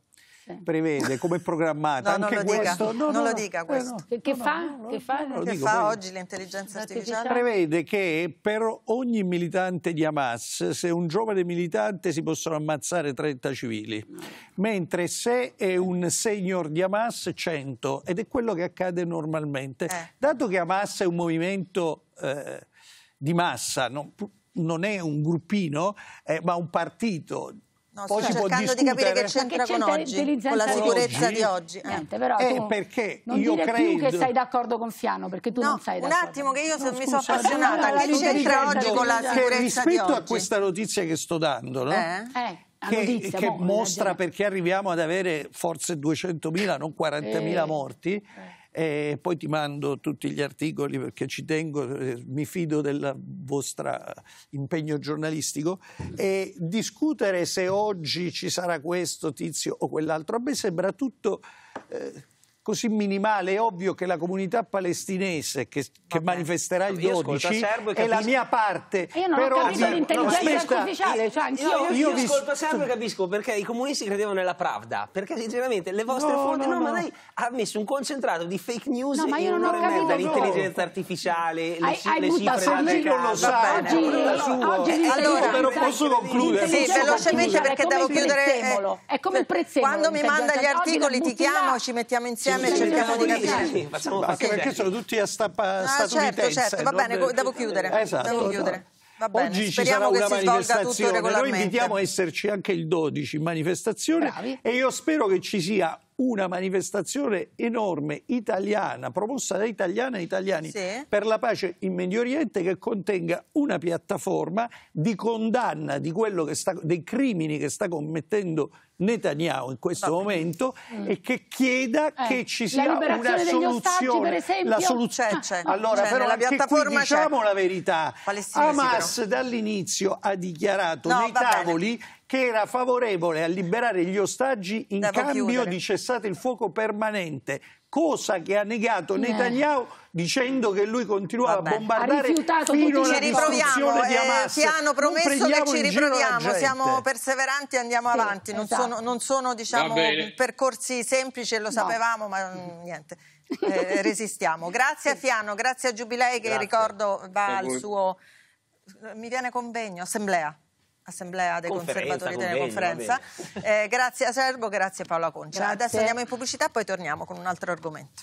E: prevede, come è programmata. No, non, lo questo, dica. No, non lo dica
B: questo. Eh, che, fa? che fa, che dico, fa oggi l'intelligenza artificiale? Prevede
E: che per ogni militante di Hamas, se un giovane militante si possono ammazzare 30 civili, mentre se è un senior di Hamas 100 ed è quello che accade normalmente. Eh. Dato che Hamas è un movimento eh, di massa, non, non è un gruppino, eh, ma un partito
B: No,
G: Poi sto si può discutere. di capire che c'entra, che c'entra con oggi, con la sicurezza di oggi. Eh. Niente, però eh, perché non io dire credo... più che sei d'accordo con Fiano, perché tu no, non sei d'accordo. Un attimo che io no, mi sono appassionata, no, che c'entra
E: oggi con la sicurezza di oggi? Rispetto a questa notizia che sto dando, no? Eh?
G: eh che, notizia, che boh, mostra
E: perché arriviamo ad avere forse 200.000, non 40.000 eh, morti, e poi ti mando tutti gli articoli perché ci tengo, eh, mi fido del vostro impegno giornalistico. E discutere se oggi ci sarà questo tizio o quell'altro, a me sembra tutto... Eh, così minimale. È ovvio che la comunità palestinese che, che manifesterà il 12 serbo, è la mia parte.
C: Io non però, ho capito cioè, l'intelligenza no, artificiale. Cioè io, io, io, io vi... ascolto serbo e capisco perché i comunisti credevano nella Pravda. Perché sinceramente le vostre no, fonti... No, no, ma lei ha messo un concentrato di fake news no, ma io non ho capito l'intelligenza artificiale, le, hai, hai cifre... Se lei non lo sa, oggi, oggi allora, però posso concludere. Sì, velocemente perché devo chiudere... Eh,
B: è come il eh, prezzemolo. Quando mi manda gli articoli ti chiamo, ci mettiamo insieme insieme e cerchiamo di capire. Anche perché
E: sono tutti a stampa ah, statunitense. Certo, certo, va bene, devo eh, chiudere. Esatto, devo Bene, Oggi ci sarà una manifestazione, noi invitiamo a esserci anche il 12 in manifestazione Bravi. e io spero che ci sia una manifestazione enorme italiana, promossa da italiani e italiani sì. per la pace in Medio Oriente che contenga una piattaforma di condanna di sta, dei crimini che sta commettendo Netanyahu in questo Va momento mm. e che chieda eh, che ci sia una soluzione. Ostaggi, la soluzione cioè, cioè, cioè, c'è, Allora, c'è, però la piattaforma qui, diciamo la verità. Palestine Hamas sì, dall'inizio ha dichiarato no, nei tavoli bene che era favorevole a liberare gli ostaggi in Devo cambio chiudere. di cessate il fuoco permanente, cosa che ha negato eh. Netanyahu dicendo che lui continuava Vabbè. a bombardare fino alla distruzione eh, di Hamas. Ti hanno promesso che ci riproviamo, siamo
B: perseveranti e andiamo sì, avanti, non esatto. sono, non sono diciamo, percorsi semplici, lo sapevamo, no. ma mm, niente. Eh, resistiamo. Grazie sì. a Fiano, grazie a Giubilei che grazie. ricordo va al suo mi viene convegno, assemblea assemblea dei conferenza, conservatori della conferenza. Eh, grazie a Serbo, grazie a Paola Concia. Grazie. Adesso andiamo in pubblicità, poi torniamo con un altro argomento.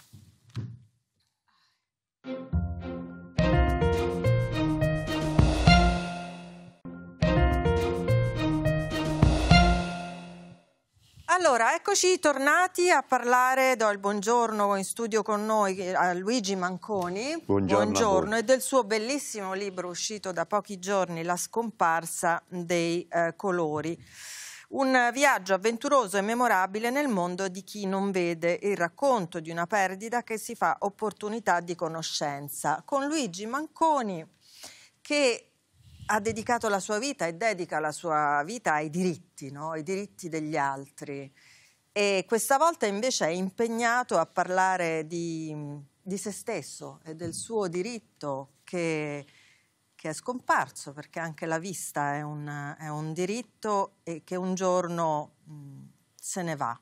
B: Allora, eccoci tornati a parlare, do il buongiorno in studio con noi eh, a Luigi Manconi. Buongiorno. buongiorno e del suo bellissimo libro uscito da pochi giorni, La scomparsa dei eh, colori. Un viaggio avventuroso e memorabile nel mondo di chi non vede, il racconto di una perdita che si fa opportunità di conoscenza. Con Luigi Manconi che ha dedicato la sua vita e dedica la sua vita ai diritti, no? ai diritti degli altri. E questa volta invece è impegnato a parlare di, di se stesso e del suo diritto che, che, è scomparso, perché anche la vista è un, è un diritto e che un giorno mh, se ne va.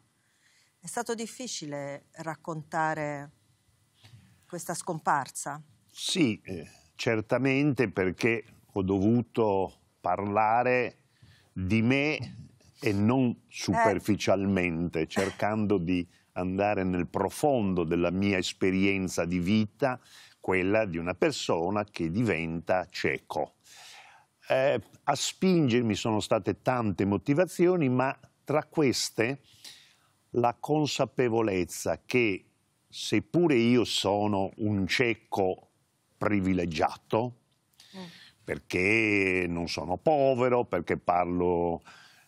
B: È stato difficile raccontare questa scomparsa?
H: Sì, eh, certamente perché ho dovuto parlare di me e non superficialmente, eh. cercando di andare nel profondo della mia esperienza di vita, quella di una persona che diventa cieco. Eh, a spingermi sono state tante motivazioni, ma tra queste la consapevolezza che seppure io sono un cieco privilegiato, mm perché non sono povero, perché parlo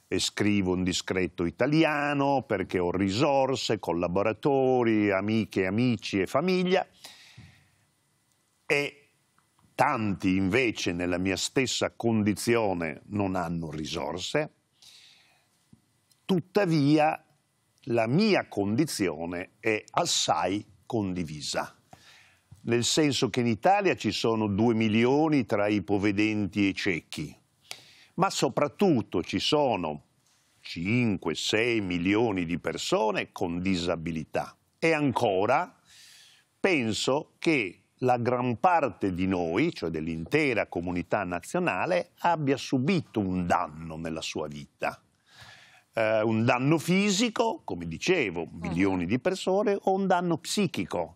H: e scrivo un discreto italiano, perché ho risorse, collaboratori, amiche, amici e famiglia. E tanti invece nella mia stessa condizione non hanno risorse. Tuttavia la mia condizione è assai condivisa nel senso che in Italia ci sono 2 milioni tra i povedenti e i ciechi, ma soprattutto ci sono 5-6 milioni di persone con disabilità. E ancora, penso che la gran parte di noi, cioè dell'intera comunità nazionale, abbia subito un danno nella sua vita. Eh, un danno fisico, come dicevo, mm. milioni di persone, o un danno psichico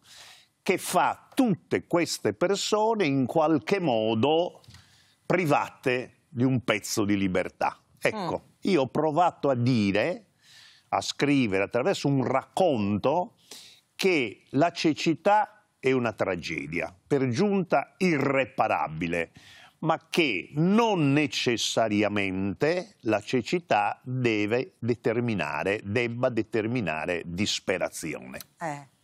H: che fa tutte queste persone in qualche modo private di un pezzo di libertà. Ecco, mm. io ho provato a dire, a scrivere attraverso un racconto, che la cecità è una tragedia, per giunta irreparabile, ma che non necessariamente la cecità deve determinare, debba determinare disperazione.
B: Eh.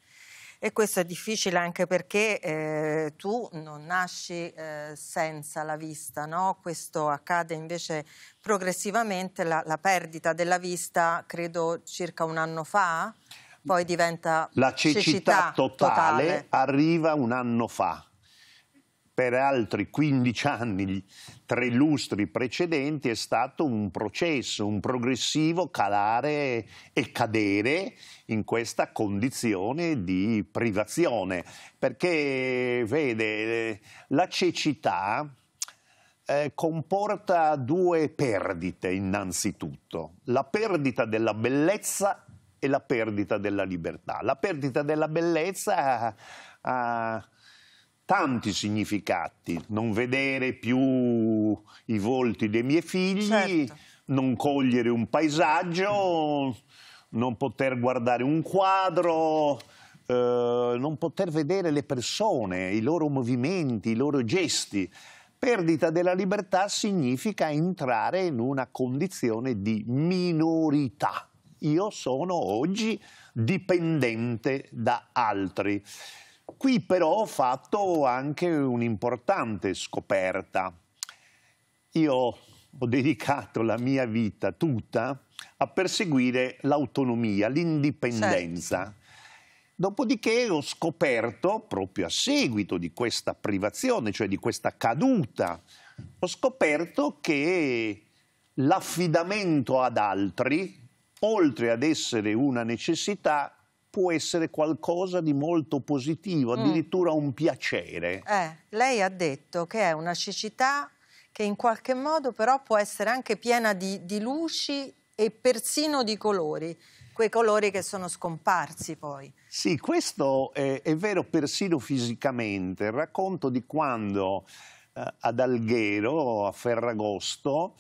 B: E questo è difficile anche perché eh, tu non nasci eh, senza la vista, no? questo accade invece progressivamente, la, la, perdita della vista credo circa un anno fa, poi diventa la cecità, cecità totale,
H: totale, arriva un anno fa per altri 15 anni, tre lustri precedenti, è stato un processo, un progressivo calare e cadere in questa condizione di privazione. Perché, vede, la cecità eh, comporta due perdite innanzitutto, la perdita della bellezza e la perdita della libertà. La perdita della bellezza... Eh, tanti significati, non vedere più i volti dei miei figli, certo. non cogliere un paesaggio, non poter guardare un quadro, eh, non poter vedere le persone, i loro movimenti, i loro gesti. Perdita della libertà significa entrare in una condizione di minorità. Io sono oggi dipendente da altri. Qui però ho fatto anche un'importante scoperta. Io ho dedicato la mia vita tutta a perseguire l'autonomia, l'indipendenza. Certo. Dopodiché ho scoperto, proprio a seguito di questa privazione, cioè di questa caduta, ho scoperto che l'affidamento ad altri, oltre ad essere una necessità, può essere qualcosa di molto positivo, mm. addirittura mm. un piacere.
B: Eh, lei ha detto che è una cecità che in qualche modo però può essere anche piena di, di luci e persino di colori quei colori che sono scomparsi poi.
H: Sì, questo è, è vero persino fisicamente. Il racconto di quando eh, ad Alghero, a Ferragosto,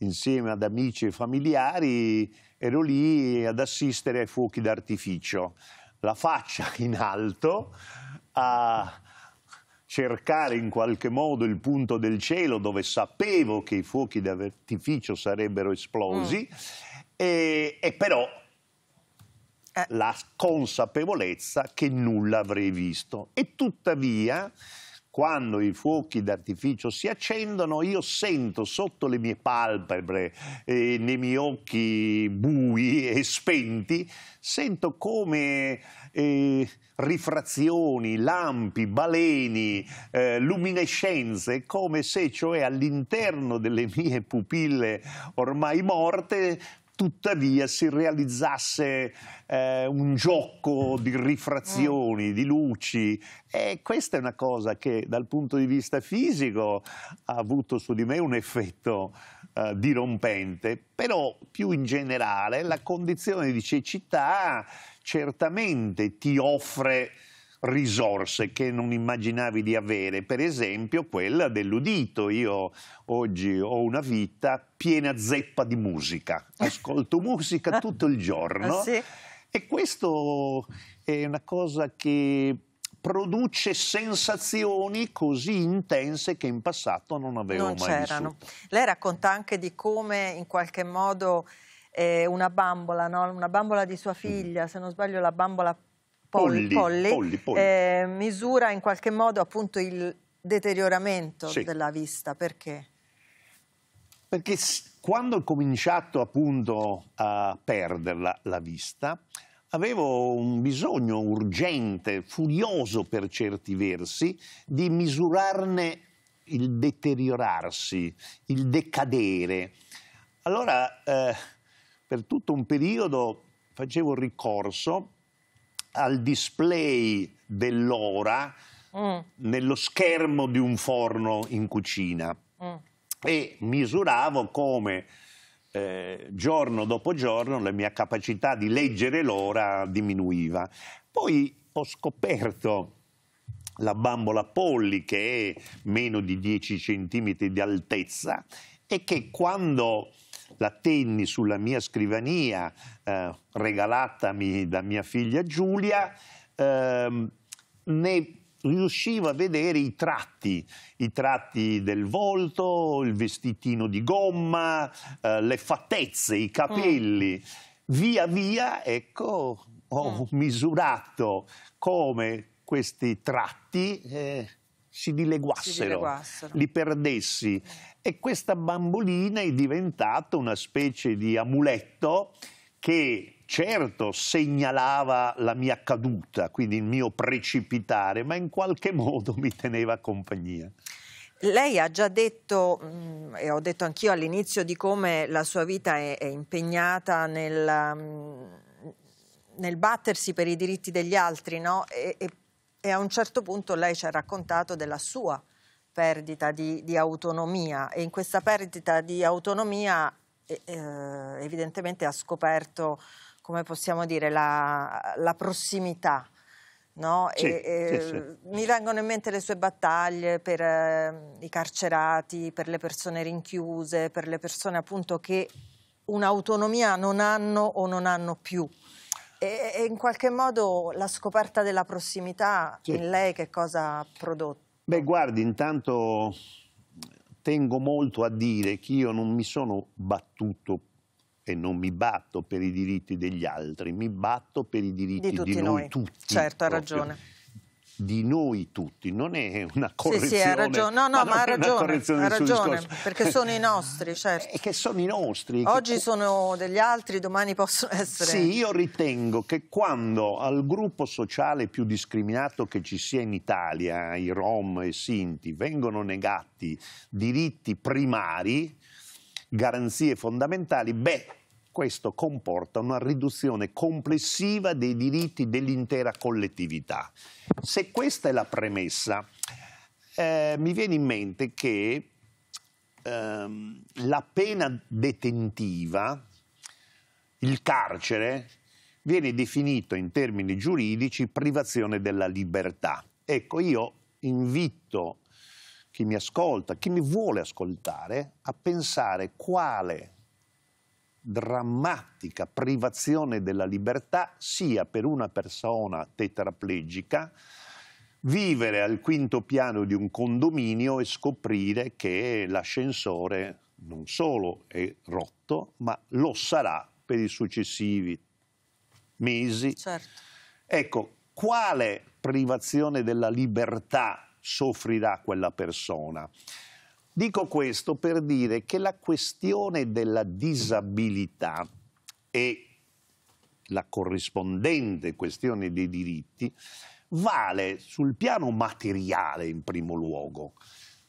H: insieme ad amici e familiari, ero lì ad assistere ai fuochi d'artificio, la faccia in alto a cercare in qualche modo il punto del cielo dove sapevo che i fuochi d'artificio sarebbero esplosi mm. e, e, però eh. la consapevolezza che nulla avrei visto e tuttavia quando i fuochi d'artificio si accendono io sento sotto le mie palpebre, eh, nei miei occhi bui e spenti, sento come eh, rifrazioni, lampi, baleni, eh, luminescenze, come se cioè all'interno delle mie pupille ormai morte tuttavia si realizzasse eh, un gioco di rifrazioni, di luci e questa è una cosa che dal punto di vista fisico ha avuto su di me un effetto eh, dirompente, però più in generale la condizione di cecità certamente ti offre risorse che non immaginavi di avere, per esempio quella dell'udito. Io oggi ho una vita piena zeppa di musica, ascolto musica tutto il giorno. Ah, sì? E questo è una cosa che produce sensazioni così intense che in passato non avevo non mai c'erano.
B: Lei racconta anche di come in qualche modo eh, una bambola, no? una bambola di sua mm. figlia, mm. se non sbaglio la bambola
H: Polli, polli, polli, polli. Eh,
B: misura in qualche modo appunto il deterioramento sì. della vista, perché?
H: Perché quando ho cominciato appunto a perderla la vista, avevo un bisogno urgente, furioso per certi versi, di misurarne il deteriorarsi, il decadere. Allora, eh, per tutto un periodo facevo ricorso al display dell'ora mm. nello schermo di un forno in cucina mm. e misuravo come eh, giorno dopo giorno la mia capacità di leggere l'ora diminuiva. Poi ho scoperto la bambola polli che è meno di 10 cm di altezza e che quando la tenni sulla mia scrivania, eh, regalatami da mia figlia Giulia, eh, ne riuscivo a vedere i tratti, i tratti del volto, il vestitino di gomma, eh, le fattezze, i capelli. Mm. Via via, ecco, ho mm. misurato come questi tratti eh, si dileguassero, si dileguassero, li perdessi. E questa bambolina è diventata una specie di amuletto che certo segnalava la mia caduta, quindi il mio precipitare, ma in qualche modo mi teneva compagnia.
B: Lei ha già detto, mm, e ho detto anch'io all'inizio, di come la sua vita è, è impegnata nel, mm, nel, battersi per i diritti degli altri, no? E, e e a un certo punto lei ci ha raccontato della sua perdita di, di autonomia e in questa perdita di autonomia eh, evidentemente ha scoperto, come possiamo dire, la, la prossimità. No? Sì, e, sì, e sì. Mi vengono in mente le sue battaglie per eh, i carcerati, per le persone rinchiuse, per le persone appunto che un'autonomia non hanno o non hanno più. E, e in qualche modo la scoperta della prossimità sì. in lei che cosa ha prodotto?
H: Beh, guardi, intanto tengo molto a dire che io non mi sono battuto e non mi batto per i diritti degli altri, mi batto per i diritti di, di noi, noi tutti. Certo, ha ragione di noi tutti, non è una correzione. Sì, sì, ha ragione, no, no, ma, ma ha ragione, ha ragione perché sono i nostri, certo. E che sono i nostri. Oggi che...
B: sono degli altri, domani possono essere... Sì,
H: io ritengo che quando al gruppo sociale più discriminato che ci sia in Italia, i Rom e i Sinti, vengono negati diritti primari, garanzie fondamentali, beh questo comporta una riduzione complessiva dei diritti dell'intera collettività. Se questa è la premessa, eh, mi viene in mente che ehm, la pena detentiva, il carcere, viene definito in termini giuridici privazione della libertà. Ecco, io invito chi mi ascolta, chi mi vuole ascoltare, a pensare quale drammatica privazione della libertà sia per una persona tetraplegica vivere al quinto piano di un condominio e scoprire che l'ascensore non solo è rotto, ma lo sarà per i successivi mesi. Certo. Ecco, quale privazione della libertà soffrirà quella persona? Dico questo per dire che la questione della disabilità e la corrispondente questione dei diritti vale sul piano materiale in primo luogo.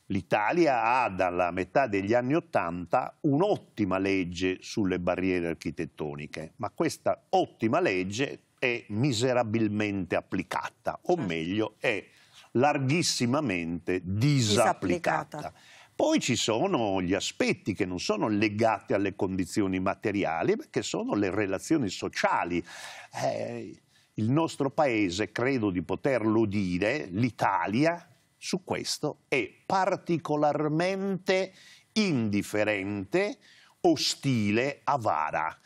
H: L'Italia ha dalla metà degli anni Ottanta un'ottima legge sulle barriere architettoniche, ma questa ottima legge è miserabilmente applicata, o certo. meglio è larghissimamente disapplicata. disapplicata. Poi ci sono gli aspetti che non sono legati alle condizioni materiali, ma che sono le relazioni sociali. Eh, il nostro paese, credo di poterlo dire, l'Italia, su questo è particolarmente indifferente, ostile, avara.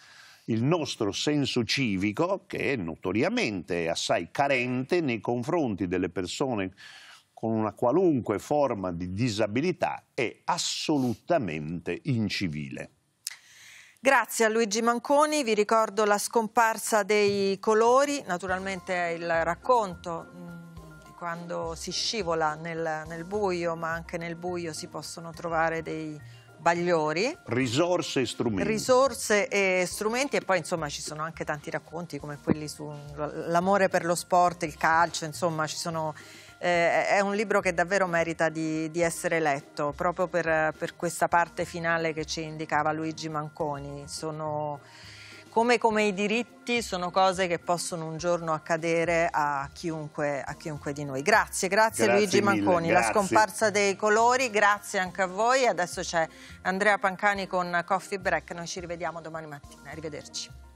H: Il nostro senso civico, che è notoriamente assai carente nei confronti delle persone con una qualunque forma di disabilità è assolutamente incivile.
B: Grazie a Luigi Manconi, vi ricordo la scomparsa dei colori, naturalmente il racconto mm, di quando si scivola nel, nel, buio, ma anche nel buio si possono trovare dei bagliori.
H: Risorse e strumenti.
B: Risorse e strumenti e poi insomma ci sono anche tanti racconti come quelli sull'amore per lo sport, il calcio, insomma ci sono eh, è un libro che davvero merita di, di essere letto, proprio per, per, questa parte finale che ci indicava Luigi Manconi. Sono, come, come, i diritti sono cose che possono un giorno accadere a chiunque, a chiunque di noi. Grazie, grazie, grazie Luigi mille, Manconi, grazie. la scomparsa dei colori, grazie anche a voi. Adesso c'è Andrea Pancani con Coffee Break, noi ci rivediamo domani mattina, arrivederci.